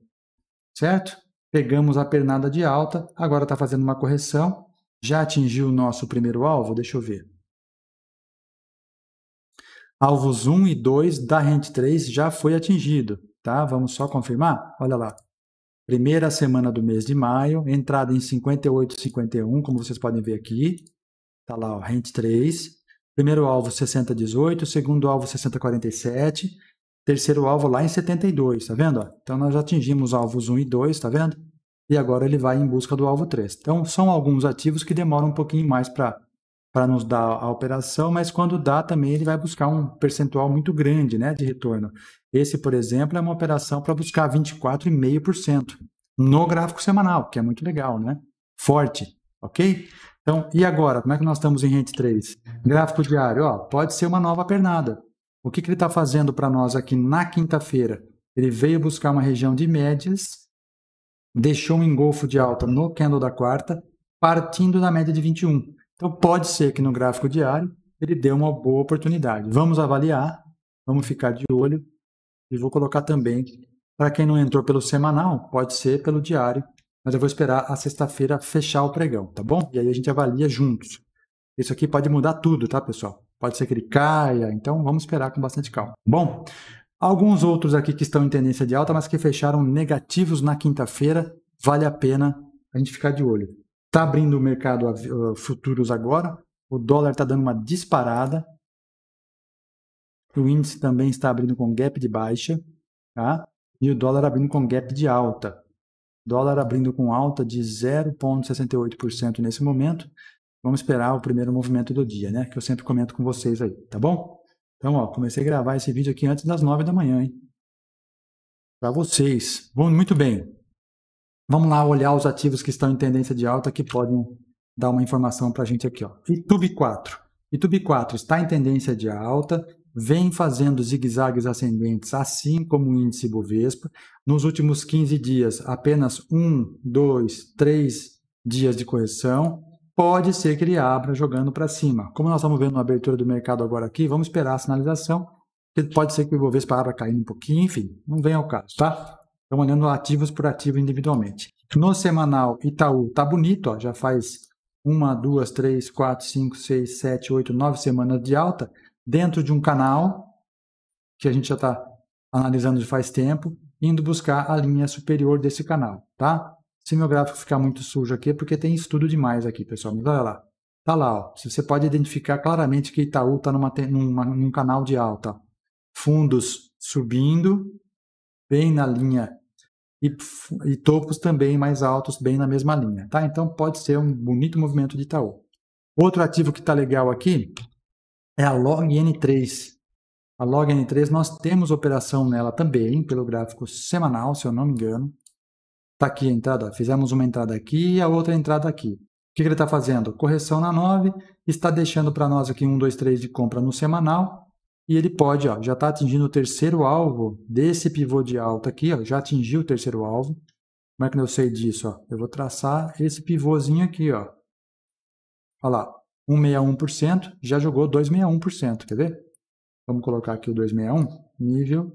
certo? Pegamos a pernada de alta, agora está fazendo uma correção, já atingiu o nosso primeiro alvo, deixa eu ver. Alvos 1 e 2 da rente 3 já foi atingido, tá? Vamos só confirmar? Olha lá. Primeira semana do mês de maio, entrada em 58,51, como vocês podem ver aqui. Tá lá, ó, rente 3. Primeiro alvo 6018, segundo alvo 6047, terceiro alvo lá em 72, tá vendo? Então nós já atingimos alvos 1 e 2, tá vendo? E agora ele vai em busca do alvo 3. Então são alguns ativos que demoram um pouquinho mais para nos dar a operação, mas quando dá também ele vai buscar um percentual muito grande né, de retorno. Esse, por exemplo, é uma operação para buscar 24,5% no gráfico semanal, que é muito legal, né? Forte, ok? Então, e agora? Como é que nós estamos em rente 3? Gráfico diário, ó, pode ser uma nova pernada. O que, que ele está fazendo para nós aqui na quinta-feira? Ele veio buscar uma região de médias, deixou um engolfo de alta no candle da quarta, partindo da média de 21. Então, pode ser que no gráfico diário ele dê uma boa oportunidade. Vamos avaliar, vamos ficar de olho e vou colocar também, para quem não entrou pelo semanal, pode ser pelo diário, mas eu vou esperar a sexta-feira fechar o pregão, tá bom? E aí a gente avalia juntos. Isso aqui pode mudar tudo, tá, pessoal? Pode ser que ele caia, então vamos esperar com bastante calma. Bom, alguns outros aqui que estão em tendência de alta, mas que fecharam negativos na quinta-feira, vale a pena a gente ficar de olho. Tá abrindo o mercado a, ah, ah, futuros agora, o dólar está dando uma disparada, o índice também está abrindo com gap de baixa, tá? E o dólar abrindo com gap de alta. Dólar abrindo com alta de 0,68% nesse momento. Vamos esperar o primeiro movimento do dia, né? Que eu sempre comento com vocês aí, tá bom? Então, ó, comecei a gravar esse vídeo aqui antes das 9 da manhã, hein? Para vocês. Bom, muito bem. Vamos lá olhar os ativos que estão em tendência de alta que podem dar uma informação para a gente aqui, ó. YouTube 4. YouTube 4 está em tendência de alta, vem fazendo zigue-zagues ascendentes, assim como o índice Bovespa. Nos últimos 15 dias, apenas um, dois, três dias de correção. Pode ser que ele abra jogando para cima. Como nós estamos vendo na abertura do mercado agora aqui, vamos esperar a sinalização. Pode ser que o Bovespa abra caindo um pouquinho, enfim, não vem ao caso, tá? Estamos olhando ativos por ativo individualmente. No semanal, Itaú tá bonito, ó, já faz uma, duas, três, quatro, cinco, seis, sete, oito, nove semanas de alta dentro de um canal que a gente já está analisando de faz tempo, indo buscar a linha superior desse canal, tá? Se meu gráfico ficar muito sujo aqui, é porque tem estudo demais aqui, pessoal. Mas olha lá, tá lá, ó. Você pode identificar claramente que Itaú está numa, numa, num canal de alta. Fundos subindo, bem na linha e, e, topos também mais altos, bem na mesma linha. Tá? Então pode ser um bonito movimento de Itaú. Outro ativo que está legal aqui é a log n 3 A log n 3 nós temos operação nela também, pelo gráfico semanal, se eu não me engano. Está aqui a entrada, fizemos uma entrada aqui e a outra entrada aqui. O que, que ele está fazendo? Correção na 9, está deixando para nós aqui 1, 2, 3 de compra no semanal. E ele pode, ó, já está atingindo o terceiro alvo desse pivô de alta aqui, ó, já atingiu o terceiro alvo. Como é que eu sei disso? Ó? Eu vou traçar esse pivôzinho aqui. Ó. Olha lá, 161% já jogou 261%, quer ver? Vamos colocar aqui o 261, nível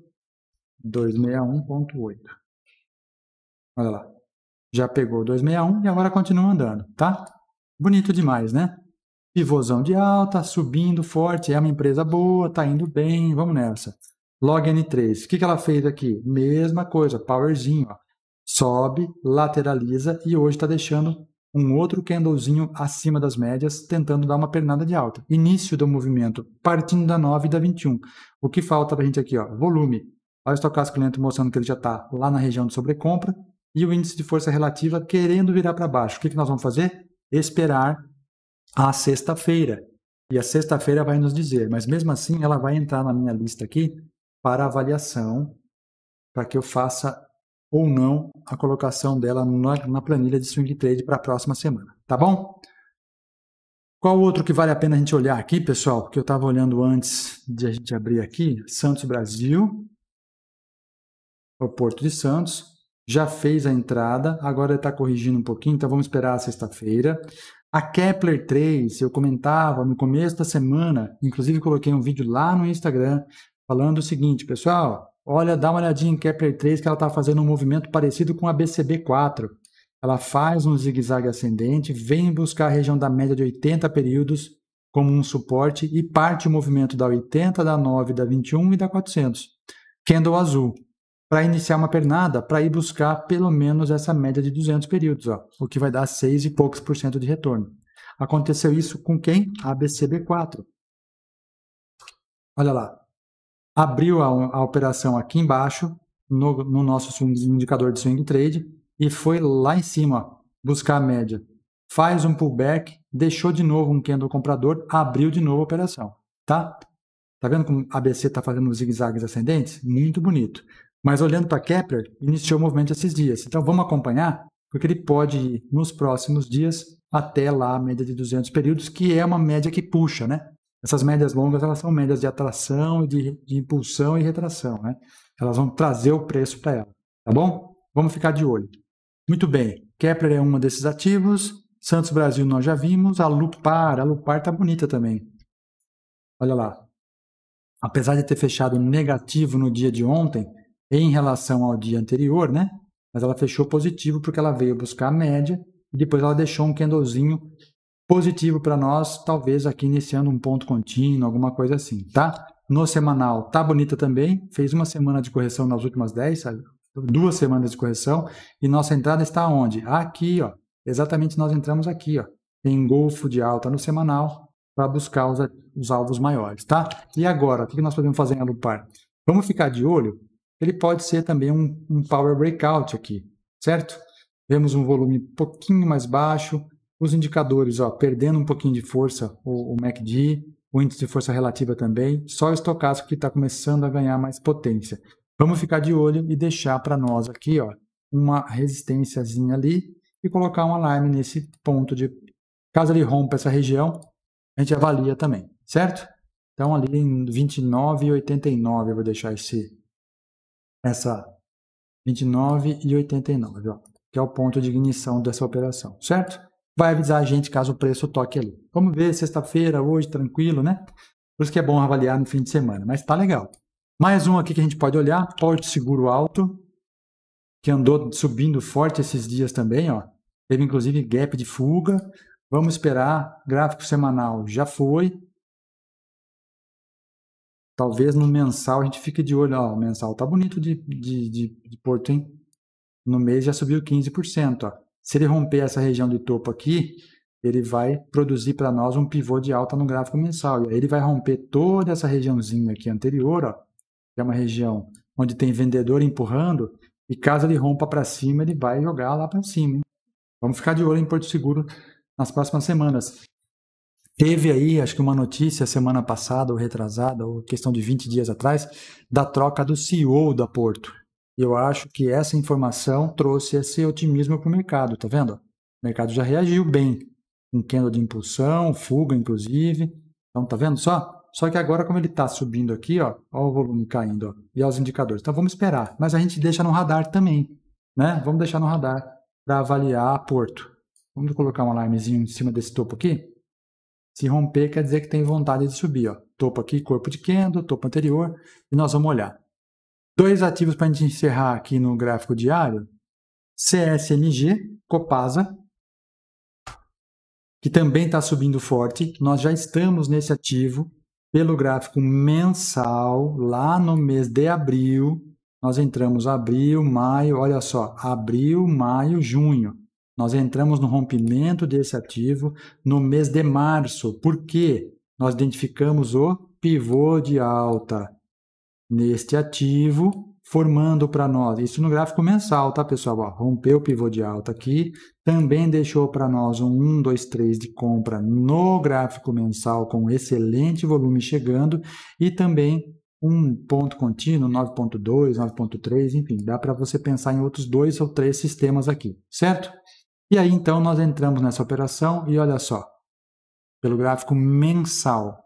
261.8. Olha lá. Já pegou 261 e agora continua andando, tá? Bonito demais, né? Pivôzão de alta, subindo forte, é uma empresa boa, tá indo bem, vamos nessa. Log N3, o que, que ela fez aqui? Mesma coisa, powerzinho, ó. sobe, lateraliza e hoje está deixando um outro candlezinho acima das médias, tentando dar uma pernada de alta. Início do movimento, partindo da 9 e da 21. O que falta para a gente aqui? Ó, volume. Olha o estocástico lento mostrando que ele já está lá na região de sobrecompra. E o índice de força relativa querendo virar para baixo. O que, que nós vamos fazer? Esperar a sexta-feira. E a sexta-feira vai nos dizer, mas mesmo assim ela vai entrar na minha lista aqui para avaliação, para que eu faça ou não a colocação dela na, na planilha de swing trade para a próxima semana, tá bom? Qual outro que vale a pena a gente olhar aqui, pessoal? Que eu estava olhando antes de a gente abrir aqui, Santos Brasil, o Porto de Santos, já fez a entrada, agora está corrigindo um pouquinho, então vamos esperar a sexta-feira. A Kepler 3, eu comentava no começo da semana, inclusive coloquei um vídeo lá no Instagram falando o seguinte, pessoal, Olha, dá uma olhadinha em Kepler 3 que ela está fazendo um movimento parecido com a BCB4. Ela faz um zigue-zague ascendente, vem buscar a região da média de 80 períodos como um suporte e parte o movimento da 80, da 9, da 21 e da 400. Candle azul, para iniciar uma pernada, para ir buscar pelo menos essa média de 200 períodos, ó, o que vai dar 6 e poucos por cento de retorno. Aconteceu isso com quem? A BCB4. Olha lá, abriu a, a operação aqui embaixo, no, no, nosso indicador de swing trade, e foi lá em cima buscar a média. Faz um pullback, deixou de novo um candle comprador, abriu de novo a operação, tá? Tá vendo como a ABC está fazendo os zigue-zagues ascendentes? Muito bonito. Mas olhando para Kepler, iniciou o movimento esses dias. Então vamos acompanhar, porque ele pode ir nos próximos dias até lá a média de 200 períodos, que é uma média que puxa, né? Essas médias longas elas são médias de atração, de, de impulsão e retração, né? Elas vão trazer o preço para ela, tá bom? Vamos ficar de olho. Muito bem, Kepler é uma desses ativos, Santos Brasil nós já vimos, a Lupar, a Lupar tá bonita também. Olha lá. Apesar de ter fechado negativo no dia de ontem, em relação ao dia anterior, né? Mas ela fechou positivo porque ela veio buscar a média e depois ela deixou um candlezinho positivo para nós, talvez aqui iniciando um ponto contínuo, alguma coisa assim, tá? No semanal, tá bonita também, fez uma semana de correção nas últimas 10, duas semanas de correção, e nossa entrada está onde? Aqui, ó. Exatamente nós entramos aqui, ó. Em golfo de alta no semanal, para buscar os, os, alvos maiores, tá? E agora, o que nós podemos fazer em alupar? Vamos ficar de olho, ele pode ser também um, um power breakout aqui, certo? Vemos um volume um pouquinho mais baixo, os indicadores, ó, perdendo um pouquinho de força o, o MACD, o índice de força relativa também, só o estocástico que está começando a ganhar mais potência. Vamos ficar de olho e deixar para nós aqui ó, uma resistênciazinha ali e colocar um alarme nesse ponto de... Caso ele rompa essa região, a gente avalia também, certo? Então ali em 29,89 eu vou deixar esse, essa 29,89, ó, que é o ponto de ignição dessa operação, certo? vai avisar a gente caso o preço toque ali. Vamos ver sexta-feira, hoje, tranquilo, né? Por isso que é bom avaliar no fim de semana, mas tá legal. Mais um aqui que a gente pode olhar, porte seguro alto, que andou subindo forte esses dias também, ó. Teve inclusive gap de fuga. Vamos esperar, gráfico semanal já foi. Talvez no mensal a gente fique de olho, ó, o mensal tá bonito de, de, de, de Porto, hein? No mês já subiu 15%, ó. Se ele romper essa região de topo aqui, ele vai produzir para nós um pivô de alta no gráfico mensal. Ele vai romper toda essa regiãozinha aqui anterior, ó, que é uma região onde tem vendedor empurrando, e caso ele rompa para cima, ele vai jogar lá para cima. Hein? Vamos ficar de olho em Porto Seguro nas próximas semanas. Teve aí, acho que uma notícia semana passada ou retrasada, ou questão de 20 dias atrás, da troca do CEO da Porto eu acho que essa informação trouxe esse otimismo para o mercado, tá vendo? O mercado já reagiu bem, com queda de impulsão, fuga inclusive. Então, tá vendo só? Só que agora, como ele está subindo aqui, ó, ó o volume caindo, ó, e aos indicadores. Então, vamos esperar. Mas a gente deixa no radar também, né? Vamos deixar no radar para avaliar a Porto. Vamos colocar um alarmezinho em cima desse topo aqui. Se romper, quer dizer que tem vontade de subir, ó. Topo aqui, corpo de candle, topo anterior, e nós vamos olhar. Dois ativos para a gente encerrar aqui no gráfico diário: CSNG, Copasa, que também está subindo forte. Nós já estamos nesse ativo pelo gráfico mensal lá no mês de abril. Nós entramos abril, maio, olha só, abril, maio, junho. Nós entramos no rompimento desse ativo no mês de março. Por quê? Nós identificamos o pivô de alta neste ativo, formando para nós, isso no gráfico mensal, tá pessoal? Ó, rompeu o pivô de alta aqui, também deixou para nós um 1, 2, 3 de compra no gráfico mensal com excelente volume chegando e também um ponto contínuo, 9.2, 9.3, enfim, dá para você pensar em outros dois ou três sistemas aqui, certo? E aí então nós entramos nessa operação e olha só, pelo gráfico mensal,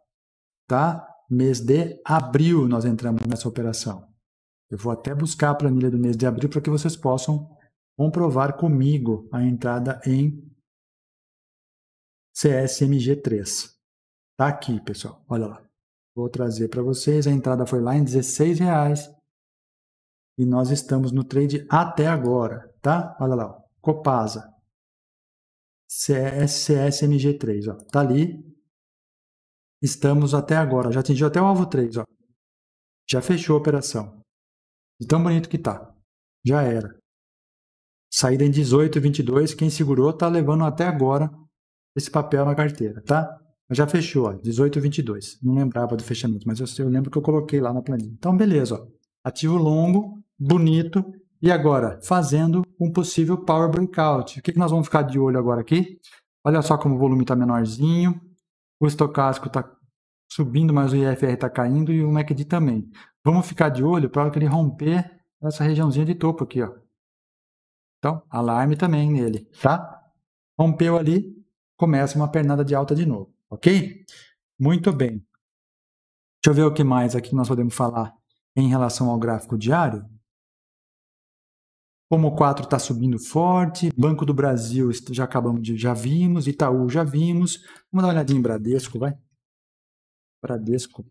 tá? mês de abril nós entramos nessa operação. Eu vou até buscar a planilha do mês de abril para que vocês possam comprovar comigo a entrada em CSMG3. Tá aqui, pessoal. Olha lá. Vou trazer para vocês. A entrada foi lá em R$16,00. E nós estamos no trade até agora, tá? Olha lá. Ó. Copasa. CSMG3, ó. Tá ali estamos até agora. Já atingiu até o alvo 3, ó. Já fechou a operação. E tão bonito que tá. Já era. Saída em 18, 22. Quem segurou tá levando até agora esse papel na carteira, tá? Já fechou, ó, 18, 22. Não lembrava do fechamento, mas eu, eu lembro que eu coloquei lá na planilha. Então, beleza, ó. Ativo longo, bonito. E agora, fazendo um possível power breakout. O que, que nós vamos ficar de olho agora aqui? Olha só como o volume está menorzinho. O estocástico está subindo, mas o IFR está caindo e o MACD também. Vamos ficar de olho para ele romper essa regiãozinha de topo aqui, ó. Então, alarme também nele, tá? Rompeu ali, começa uma pernada de alta de novo, ok? Muito bem. Deixa eu ver o que mais aqui nós podemos falar em relação ao gráfico diário. Como 4 está subindo forte, Banco do Brasil já acabamos de, já vimos, Itaú já vimos. Vamos dar uma olhadinha em Bradesco, vai. Bradesco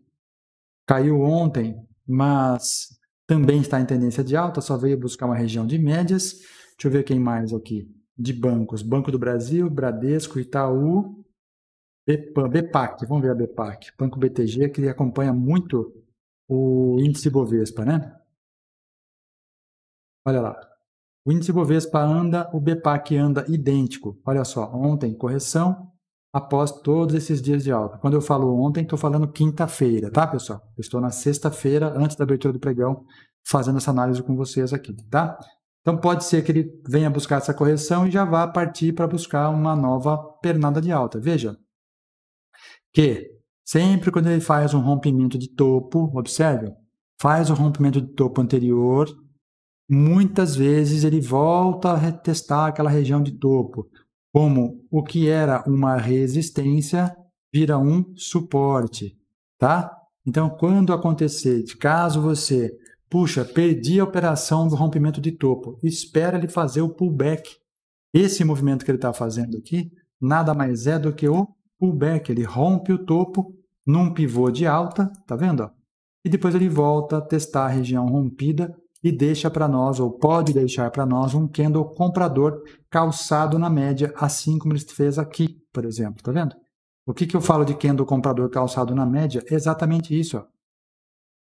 caiu ontem, mas também está em tendência de alta, só veio buscar uma região de médias. Deixa eu ver quem mais aqui de bancos. Banco do Brasil, Bradesco, Itaú, Bepac. Vamos ver a Bepac. Banco BTG, que acompanha muito o índice Bovespa, né? Olha lá. O índice Bovespa anda, o BEPAC anda idêntico. Olha só, ontem correção após todos esses dias de alta. Quando eu falo ontem, estou falando quinta-feira, tá, pessoal? estou na sexta-feira, antes da abertura do pregão, fazendo essa análise com vocês aqui, tá? Então pode ser que ele venha buscar essa correção e já vá partir para buscar uma nova pernada de alta. Veja que sempre quando ele faz um rompimento de topo, observe, faz o rompimento de topo anterior, muitas vezes ele volta a retestar aquela região de topo, como o que era uma resistência vira um suporte, tá? Então, quando acontecer, caso você, puxa, perdi a operação do rompimento de topo, espera ele fazer o pullback. Esse movimento que ele está fazendo aqui, nada mais é do que o pullback. Ele rompe o topo num pivô de alta, tá vendo? E depois ele volta a testar a região rompida e deixa para nós, ou pode deixar para nós, um candle comprador calçado na média, assim como ele fez aqui, por exemplo. Tá vendo? O que, que eu falo de candle comprador calçado na média? É exatamente isso. Ó.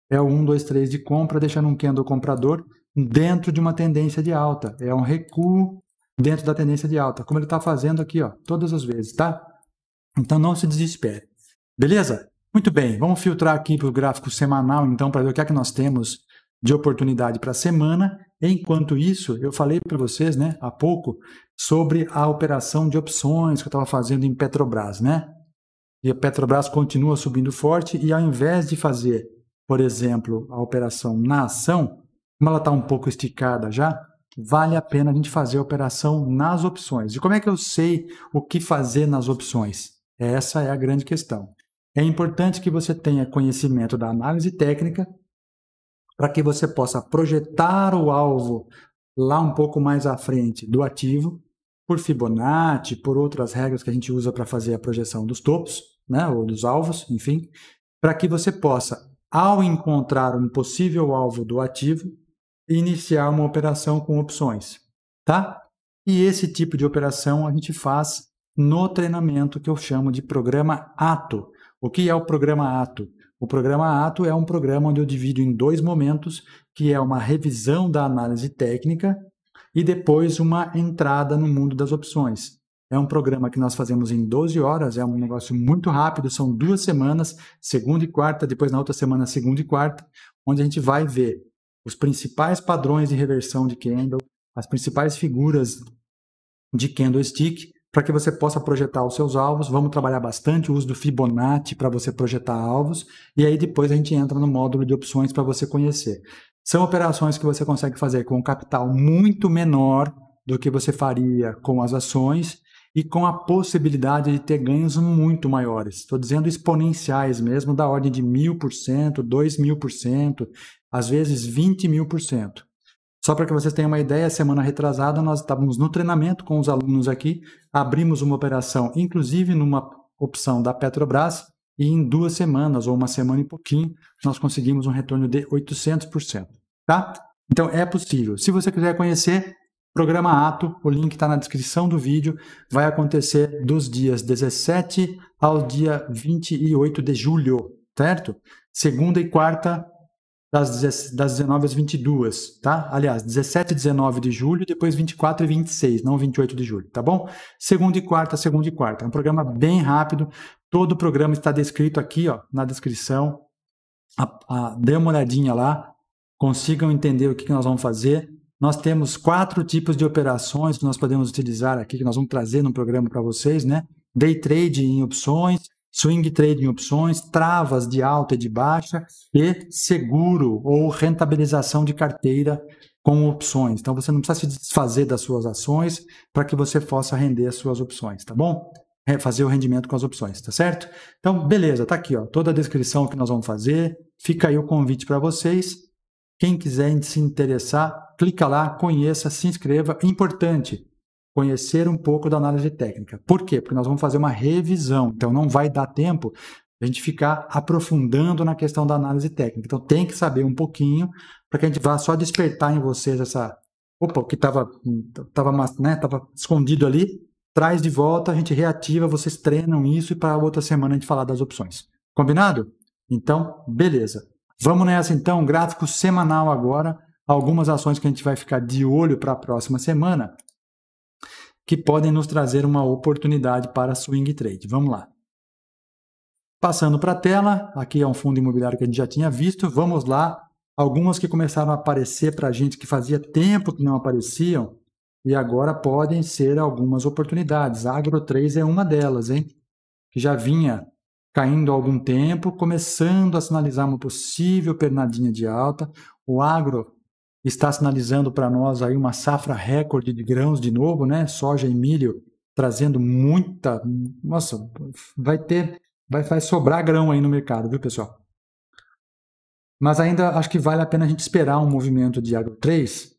É o 1, 2, 3 de compra, deixando um candle comprador dentro de uma tendência de alta. É um recuo dentro da tendência de alta, como ele está fazendo aqui, ó, todas as vezes, tá? Então não se desespere. Beleza? Muito bem, vamos filtrar aqui para o gráfico semanal, então, para ver o que é que nós temos de oportunidade para a semana. Enquanto isso, eu falei para vocês, né, há pouco, sobre a operação de opções que eu estava fazendo em Petrobras, né? E a Petrobras continua subindo forte e ao invés de fazer, por exemplo, a operação na ação, como ela está um pouco esticada já, vale a pena a gente fazer a operação nas opções. E como é que eu sei o que fazer nas opções? Essa é a grande questão. É importante que você tenha conhecimento da análise técnica, para que você possa projetar o alvo lá um pouco mais à frente do ativo, por Fibonacci, por outras regras que a gente usa para fazer a projeção dos topos, né, ou dos alvos, enfim, para que você possa, ao encontrar um possível alvo do ativo, iniciar uma operação com opções, tá? E esse tipo de operação a gente faz no treinamento que eu chamo de programa ATO. O que é o programa ATO? O programa Ato é um programa onde eu divido em dois momentos, que é uma revisão da análise técnica e depois uma entrada no mundo das opções. É um programa que nós fazemos em 12 horas, é um negócio muito rápido, são duas semanas, segunda e quarta, depois na outra semana, segunda e quarta, onde a gente vai ver os principais padrões de reversão de candle, as principais figuras de candlestick para que você possa projetar os seus alvos. Vamos trabalhar bastante o uso do Fibonacci para você projetar alvos. E aí depois a gente entra no módulo de opções para você conhecer. São operações que você consegue fazer com um capital muito menor do que você faria com as ações e com a possibilidade de ter ganhos muito maiores. Estou dizendo exponenciais mesmo, da ordem de mil por cento, dois mil por cento, às vezes vinte mil por cento. Só para que vocês tenham uma ideia, semana retrasada nós estávamos no treinamento com os alunos aqui, abrimos uma operação, inclusive numa opção da Petrobras, e em duas semanas, ou uma semana e pouquinho, nós conseguimos um retorno de 800%. Tá? Então é possível. Se você quiser conhecer, programa Ato, o link está na descrição do vídeo, vai acontecer dos dias 17 ao dia 28 de julho, certo? Segunda e quarta, das, das 19 às 22, tá? Aliás, 17 e 19 de julho, depois 24 e 26, não 28 de julho, tá bom? Segunda e quarta, segunda e quarta. É um programa bem rápido. Todo o programa está descrito aqui, ó, na descrição. A, a, dê uma olhadinha lá, consigam entender o que, que nós vamos fazer. Nós temos quatro tipos de operações que nós podemos utilizar aqui, que nós vamos trazer no programa para vocês, né? Day trade em opções, swing trade em opções, travas de alta e de baixa e seguro ou rentabilização de carteira com opções. Então você não precisa se desfazer das suas ações para que você possa render as suas opções, tá bom? É fazer o rendimento com as opções, tá certo? Então, beleza, tá aqui, ó, toda a descrição que nós vamos fazer. Fica aí o convite para vocês. Quem quiser se interessar, clica lá, conheça, se inscreva. É importante, conhecer um pouco da análise técnica. Por quê? Porque nós vamos fazer uma revisão, então não vai dar tempo a gente ficar aprofundando na questão da análise técnica. Então tem que saber um pouquinho para que a gente vá só despertar em vocês essa opa, o que estava tava, né, tava escondido ali, traz de volta, a gente reativa, vocês treinam isso e para outra semana a gente falar das opções. Combinado? Então, beleza. Vamos nessa então, gráfico semanal agora, algumas ações que a gente vai ficar de olho para a próxima semana que podem nos trazer uma oportunidade para swing trade. Vamos lá. Passando para a tela, aqui é um fundo imobiliário que a gente já tinha visto. Vamos lá, algumas que começaram a aparecer para a gente que fazia tempo que não apareciam e agora podem ser algumas oportunidades. A Agro 3 é uma delas, hein? Que já vinha caindo há algum tempo, começando a sinalizar uma possível pernadinha de alta. O Agro está sinalizando para nós aí uma safra recorde de grãos de novo, né? Soja e milho trazendo muita, nossa, vai ter, vai, vai sobrar grão aí no mercado, viu, pessoal? Mas ainda acho que vale a pena a gente esperar um movimento de agro 3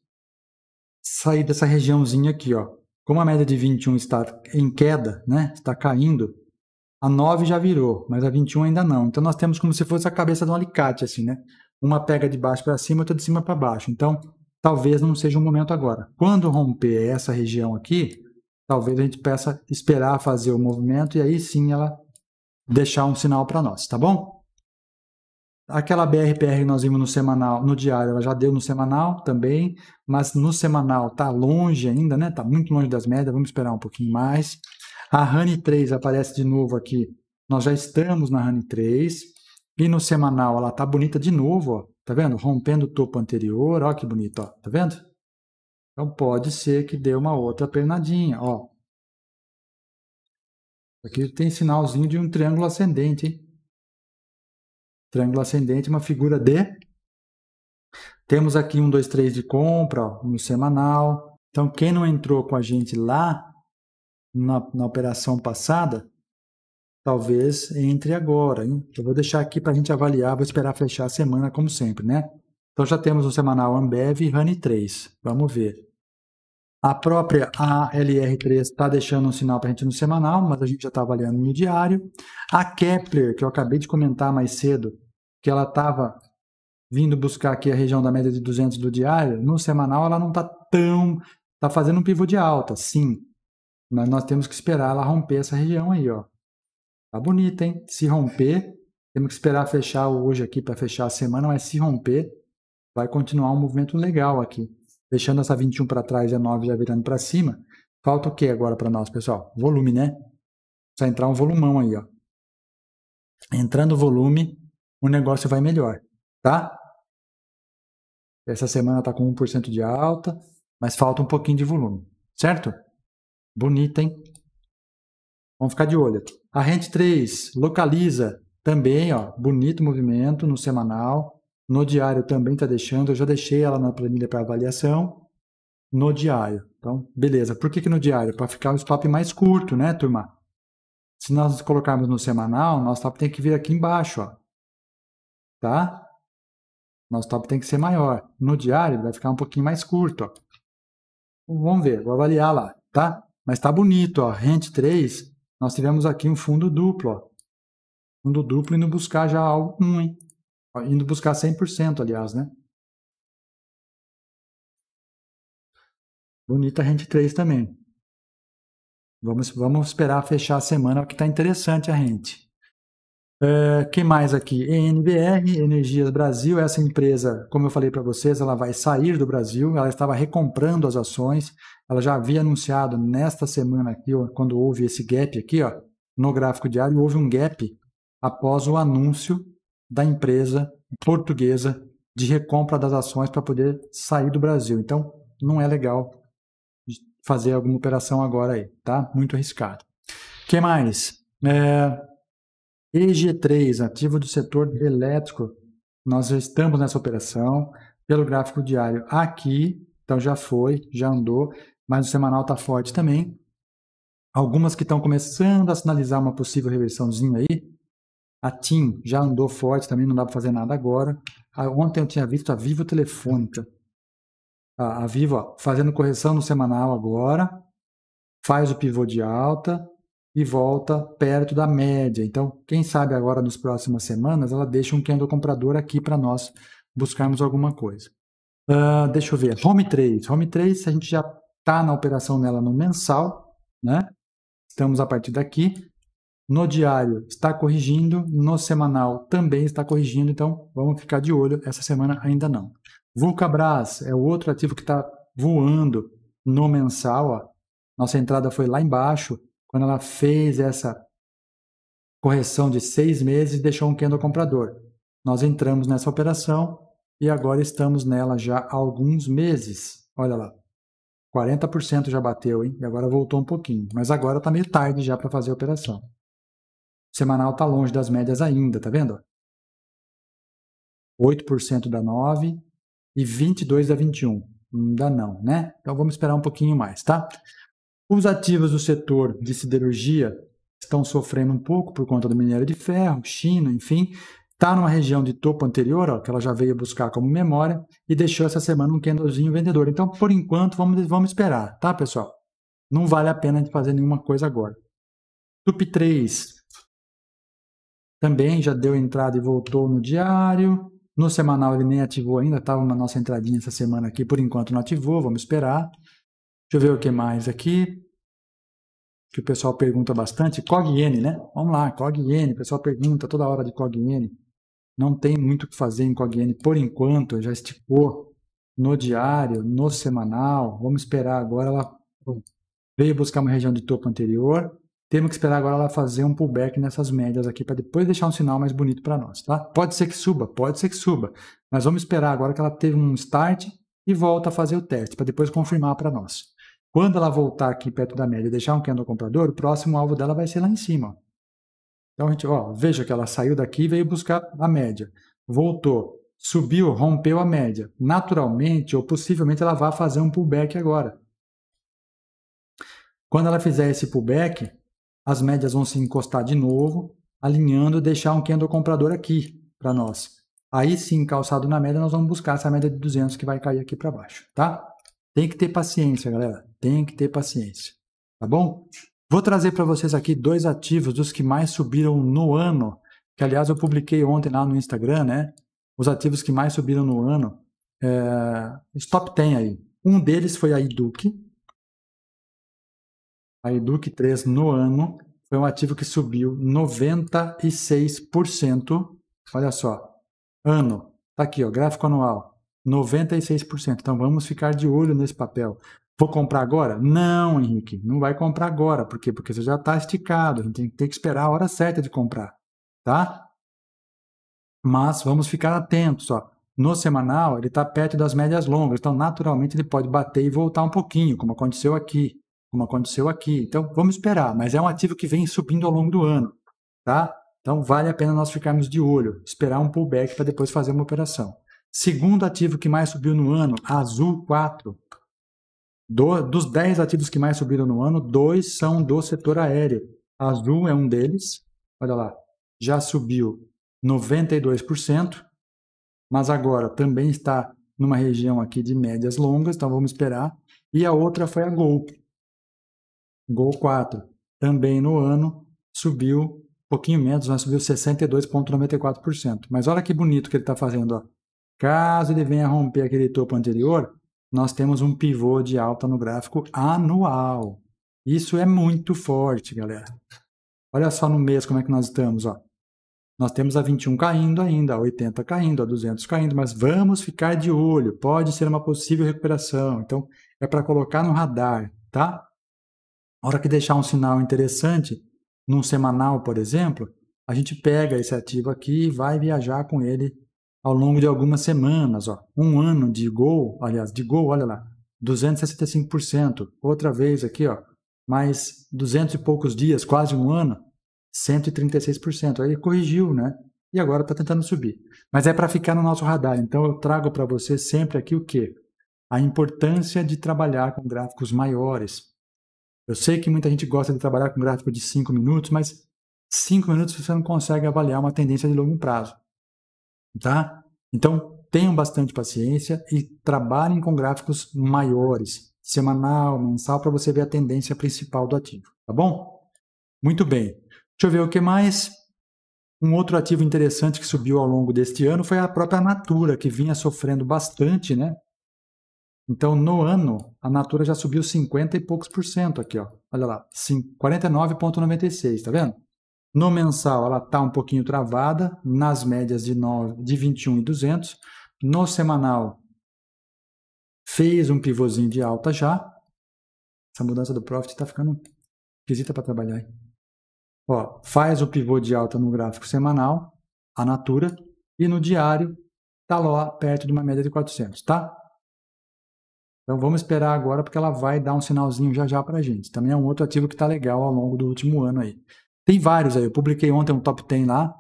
sair dessa regiãozinha aqui, ó. Como a média de 21 está em queda, né? Está caindo. A 9 já virou, mas a 21 ainda não. Então nós temos como se fosse a cabeça de um alicate assim, né? uma pega de baixo para cima, outra de cima para baixo. Então, talvez não seja o um momento agora. Quando romper essa região aqui, talvez a gente peça esperar fazer o movimento e aí sim ela deixar um sinal para nós, tá bom? Aquela BRPR que nós vimos no semanal, no diário, ela já deu no semanal também, mas no semanal tá longe ainda, né? Tá muito longe das médias, vamos esperar um pouquinho mais. A RANI 3 aparece de novo aqui. Nós já estamos na RANI 3. E no semanal ela tá bonita de novo, ó. Tá vendo? Rompendo o topo anterior, ó que bonito, ó. Tá vendo? Então pode ser que dê uma outra pernadinha, ó. Aqui tem sinalzinho de um triângulo ascendente, hein? Triângulo ascendente, uma figura de. Temos aqui um, dois, três de compra, ó, no semanal. Então quem não entrou com a gente lá na, na operação passada, talvez entre agora. Hein? Eu vou deixar aqui para a gente avaliar, vou esperar fechar a semana, como sempre, né? Então já temos o semanal Ambev e Honey 3. Vamos ver. A própria ALR3 está deixando um sinal para a gente no semanal, mas a gente já está avaliando no diário. A Kepler, que eu acabei de comentar mais cedo, que ela estava vindo buscar aqui a região da média de 200 do diário, no semanal ela não está tão... Está fazendo um pivô de alta, sim. Mas nós temos que esperar ela romper essa região aí, ó. Tá bonito, hein? Se romper, temos que esperar fechar hoje aqui para fechar a semana, mas se romper, vai continuar um movimento legal aqui. Deixando essa 21 para trás e a 9 já virando para cima. Falta o que agora para nós, pessoal? Volume, né? Só entrar um volumão aí, ó. Entrando volume, o negócio vai melhor, tá? Essa semana tá com 1% de alta, mas falta um pouquinho de volume, certo? Bonita, hein? Vamos ficar de olho. A rente 3 localiza também, ó, bonito movimento no semanal. No diário também está deixando, eu já deixei ela na planilha para avaliação. No diário. Então, beleza. Por que, que no diário? Para ficar um stop mais curto, né, turma? Se nós colocarmos no semanal, nosso stop tem que vir aqui embaixo, ó. Tá? Nosso stop tem que ser maior. No diário, vai ficar um pouquinho mais curto, ó. Vamos ver, vou avaliar lá, tá? Mas tá bonito, ó. Rente 3 nós tivemos aqui um fundo duplo, ó. Fundo duplo indo buscar já algo ruim. indo buscar 100%, aliás, né? Bonita rente 3 também. Vamos, vamos esperar fechar a semana, porque está interessante a rente. É, eh, quem mais aqui? ENBR, Energias Brasil, essa empresa, como eu falei para vocês, ela vai sair do Brasil, ela estava recomprando as ações, ela já havia anunciado nesta semana aqui, ó, quando houve esse gap aqui, ó, no gráfico diário, houve um gap após o anúncio da empresa portuguesa de recompra das ações para poder sair do Brasil. Então, não é legal fazer alguma operação agora aí, tá? Muito arriscado. O que mais? É, EG3, ativo do setor elétrico, nós já estamos nessa operação pelo gráfico diário aqui, então já foi, já andou, mas o semanal está forte também. Algumas que estão começando a sinalizar uma possível reversãozinha aí. A TIM já andou forte também, não dá para fazer nada agora. Ah, ontem eu tinha visto a Vivo Telefônica. a Vivo ó, fazendo correção no semanal agora, faz o pivô de alta, e volta perto da média. Então, quem sabe agora nas próximas semanas ela deixa um candle comprador aqui para nós buscarmos alguma coisa. Uh, deixa eu ver. Home 3. Home 3, a gente já está na operação nela no mensal, né? Estamos a partir daqui. No diário está corrigindo, no semanal também está corrigindo, então vamos ficar de olho. Essa semana ainda não. Vulcabras é o outro ativo que está voando no mensal. Ó. Nossa entrada foi lá embaixo, quando ela fez essa correção de seis meses, deixou um candle comprador. Nós entramos nessa operação e agora estamos nela já há alguns meses. Olha lá, 40% já bateu, hein? E agora voltou um pouquinho. Mas agora está meio tarde já para fazer a operação. O semanal está longe das médias ainda, tá vendo? 8% da 9 e 22 da 21. Ainda não, né? Então vamos esperar um pouquinho mais, tá? Os ativos do setor de siderurgia estão sofrendo um pouco por conta do minério de ferro, China, enfim. Está numa região de topo anterior, ó, que ela já veio buscar como memória, e deixou essa semana um candlezinho vendedor. Então, por enquanto, vamos, vamos esperar, tá, pessoal? Não vale a pena de fazer nenhuma coisa agora. Tup 3 também já deu entrada e voltou no diário. No semanal ele nem ativou ainda, estava na nossa entradinha essa semana aqui, por enquanto não ativou, vamos esperar. Deixa eu ver o que mais aqui. Que o pessoal pergunta bastante. COGN, né? Vamos lá, COGN. O pessoal pergunta toda hora de COGN. Não tem muito o que fazer em COGN por enquanto. Já esticou no diário, no semanal. Vamos esperar agora ela veio buscar uma região de topo anterior. Temos que esperar agora ela fazer um pullback nessas médias aqui para depois deixar um sinal mais bonito para nós, tá? Pode ser que suba, pode ser que suba, mas vamos esperar agora que ela teve um start e volta a fazer o teste para depois confirmar para nós. Quando ela voltar aqui perto da média e deixar um candle comprador, o próximo alvo dela vai ser lá em cima. Então a gente, ó, veja que ela saiu daqui e veio buscar a média. Voltou, subiu, rompeu a média. Naturalmente ou possivelmente ela vai fazer um pullback agora. Quando ela fizer esse pullback, as médias vão se encostar de novo, alinhando e deixar um candle comprador aqui para nós. Aí sim, calçado na média, nós vamos buscar essa média de 200 que vai cair aqui para baixo, tá? Tem que ter paciência, galera tem que ter paciência, tá bom? Vou trazer para vocês aqui dois ativos dos que mais subiram no ano, que aliás eu publiquei ontem lá no Instagram, né? Os ativos que mais subiram no ano. É, top tem aí. Um deles foi a Eduque. A Eduque 3 no ano foi um ativo que subiu 96%. Olha só. Ano. Tá aqui, ó, gráfico anual. 96%. Então vamos ficar de olho nesse papel. Vou comprar agora? Não, Henrique, não vai comprar agora. Por quê? Porque você já está esticado. A gente tem que, ter que esperar a hora certa de comprar, tá? Mas vamos ficar atentos, ó. No semanal, ele está perto das médias longas, então naturalmente ele pode bater e voltar um pouquinho, como aconteceu aqui, como aconteceu aqui. Então vamos esperar, mas é um ativo que vem subindo ao longo do ano, tá? Então vale a pena nós ficarmos de olho, esperar um pullback para depois fazer uma operação. Segundo ativo que mais subiu no ano, Azul 4. Do, dos 10 ativos que mais subiram no ano, dois são do setor aéreo. Azul é um deles, olha lá, já subiu 92%, mas agora também está numa região aqui de médias longas, então vamos esperar. E a outra foi a Gol. Gol 4, também no ano, subiu um pouquinho menos, mas subiu 62,94%. Mas olha que bonito que ele está fazendo. Ó. Caso ele venha romper aquele topo anterior, nós temos um pivô de alta no gráfico anual. Isso é muito forte, galera. Olha só no mês como é que nós estamos, ó. Nós temos a 21 caindo ainda, a 80 caindo, a 200 caindo, mas vamos ficar de olho. Pode ser uma possível recuperação. Então, é para colocar no radar, tá? A hora que deixar um sinal interessante, num semanal, por exemplo, a gente pega esse ativo aqui e vai viajar com ele ao longo de algumas semanas, ó, um ano de Gol, aliás, de Gol, olha lá, 265%. Outra vez aqui, ó, mais 200 e poucos dias, quase um ano, 136%. Aí corrigiu, né? E agora está tentando subir. Mas é para ficar no nosso radar. Então eu trago para você sempre aqui o quê? A importância de trabalhar com gráficos maiores. Eu sei que muita gente gosta de trabalhar com gráfico de 5 minutos, mas 5 minutos você não consegue avaliar uma tendência de longo prazo tá? Então, tenham bastante paciência e trabalhem com gráficos maiores, semanal, mensal, para você ver a tendência principal do ativo, tá bom? Muito bem. Deixa eu ver o que mais. Um outro ativo interessante que subiu ao longo deste ano foi a própria Natura, que vinha sofrendo bastante, né? Então, no ano, a Natura já subiu 50 e poucos por cento aqui, ó. Olha lá, 49,96, tá vendo? No mensal, ela está um pouquinho travada, nas médias de, 9, de 21 e 200. No semanal, fez um pivôzinho de alta já. Essa mudança do profit está ficando esquisita para trabalhar. Ó, faz o pivô de alta no gráfico semanal, a natura, e no diário está lá perto de uma média de 400, tá? Então vamos esperar agora porque ela vai dar um sinalzinho já já para a gente. Também é um outro ativo que está legal ao longo do último ano aí. Tem vários aí, eu publiquei ontem um top 10 lá,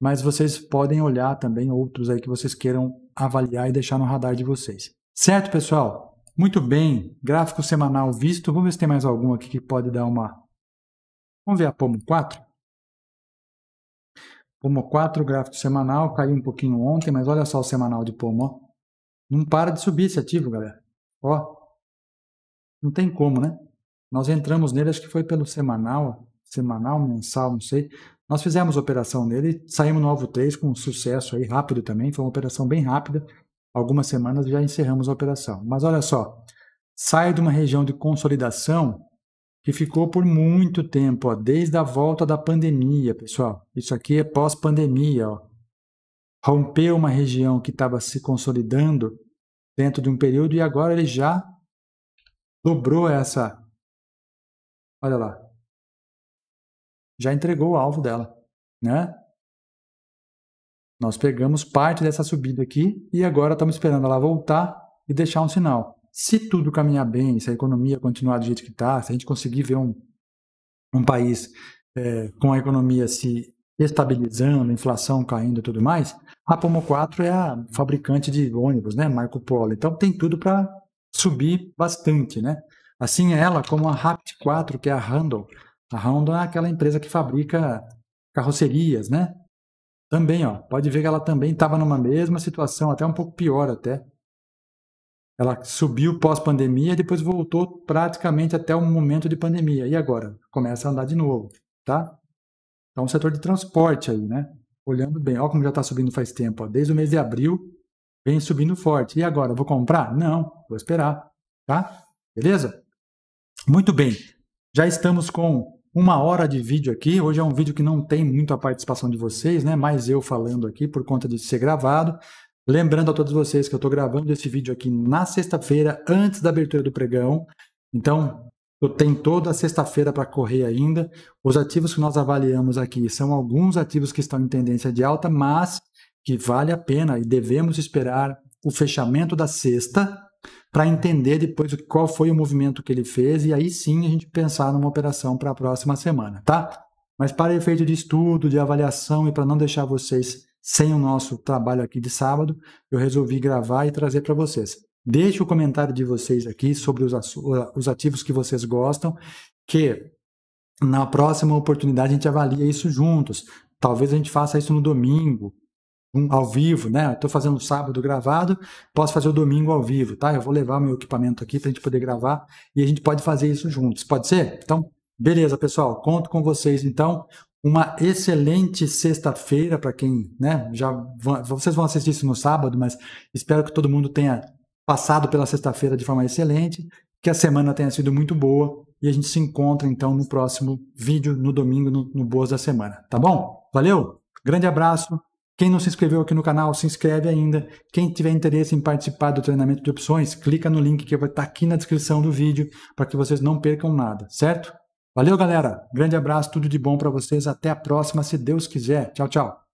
mas vocês podem olhar também outros aí que vocês queiram avaliar e deixar no radar de vocês. Certo, pessoal? Muito bem, gráfico semanal visto. Vamos ver se tem mais algum aqui que pode dar uma. Vamos ver a Pomo 4? Pomo 4, gráfico semanal, caiu um pouquinho ontem, mas olha só o semanal de Pomo. Ó. Não para de subir esse ativo, galera. Ó, não tem como, né? Nós entramos nele, acho que foi pelo semanal, semanal, mensal, não sei. Nós fizemos operação nele, saímos no alvo 3 com sucesso aí, rápido também, foi uma operação bem rápida. Algumas semanas já encerramos a operação. Mas olha só, sai de uma região de consolidação que ficou por muito tempo, ó, desde a volta da pandemia, pessoal. Isso aqui é pós-pandemia, Rompeu uma região que estava se consolidando dentro de um período e agora ele já dobrou essa. Olha lá, já entregou o alvo dela, né? Nós pegamos parte dessa subida aqui e agora estamos esperando ela voltar e deixar um sinal. Se tudo caminhar bem, se a economia continuar do jeito que está, se a gente conseguir ver um, um país é, com a economia se estabilizando, inflação caindo e tudo mais, a Pomo 4 é a fabricante de ônibus, né? Marco Polo. Então tem tudo para subir bastante, né? Assim ela como a Rapid 4, que é a Handle, a Honda é aquela empresa que fabrica carrocerias, né? Também, ó, pode ver que ela também estava numa mesma situação, até um pouco pior até. Ela subiu pós-pandemia e depois voltou praticamente até o momento de pandemia. E agora? Começa a andar de novo, tá? Então, o setor de transporte aí, né? Olhando bem, ó como já está subindo faz tempo, ó. Desde o mês de abril vem subindo forte. E agora, vou comprar? Não, vou esperar, tá? Beleza? Muito bem. Já estamos com uma hora de vídeo aqui. Hoje é um vídeo que não tem muito a participação de vocês, né? Mas eu falando aqui por conta de ser gravado. Lembrando a todos vocês que eu estou gravando esse vídeo aqui na sexta-feira, antes da abertura do pregão. Então, eu tenho toda a sexta-feira para correr ainda. Os ativos que nós avaliamos aqui são alguns ativos que estão em tendência de alta, mas que vale a pena e devemos esperar o fechamento da sexta para entender depois qual foi o movimento que ele fez e aí sim a gente pensar numa operação para a próxima semana, tá? Mas para efeito de estudo, de avaliação e para não deixar vocês sem o nosso trabalho aqui de sábado, eu resolvi gravar e trazer para vocês. Deixe o comentário de vocês aqui sobre ah, os ativos que vocês gostam, que na próxima oportunidade a gente avalia isso juntos. Talvez a gente faça isso no domingo, um ao vivo, né? Estou fazendo um sábado gravado, posso fazer o domingo ao vivo, tá? Eu vou levar o meu equipamento aqui para a gente poder gravar e a gente pode fazer isso juntos. Pode ser? Então, beleza, pessoal. Conto com vocês, então. Uma excelente sexta-feira para quem, né? Já vão, vocês vão assistir isso no sábado, mas espero que todo mundo tenha passado pela sexta-feira de forma excelente, que a semana tenha sido muito boa e a gente se encontra então no próximo vídeo no domingo no, no Boas da Semana, tá bom? Valeu, grande abraço. Quem não se inscreveu aqui no canal, se inscreve ainda. Quem tiver interesse em participar do treinamento de opções, clica no link que vai estar tá aqui na descrição do vídeo para que vocês não percam nada, certo? Valeu, galera. Grande abraço, tudo de bom para vocês. Até a próxima, se Deus quiser. Tchau, tchau.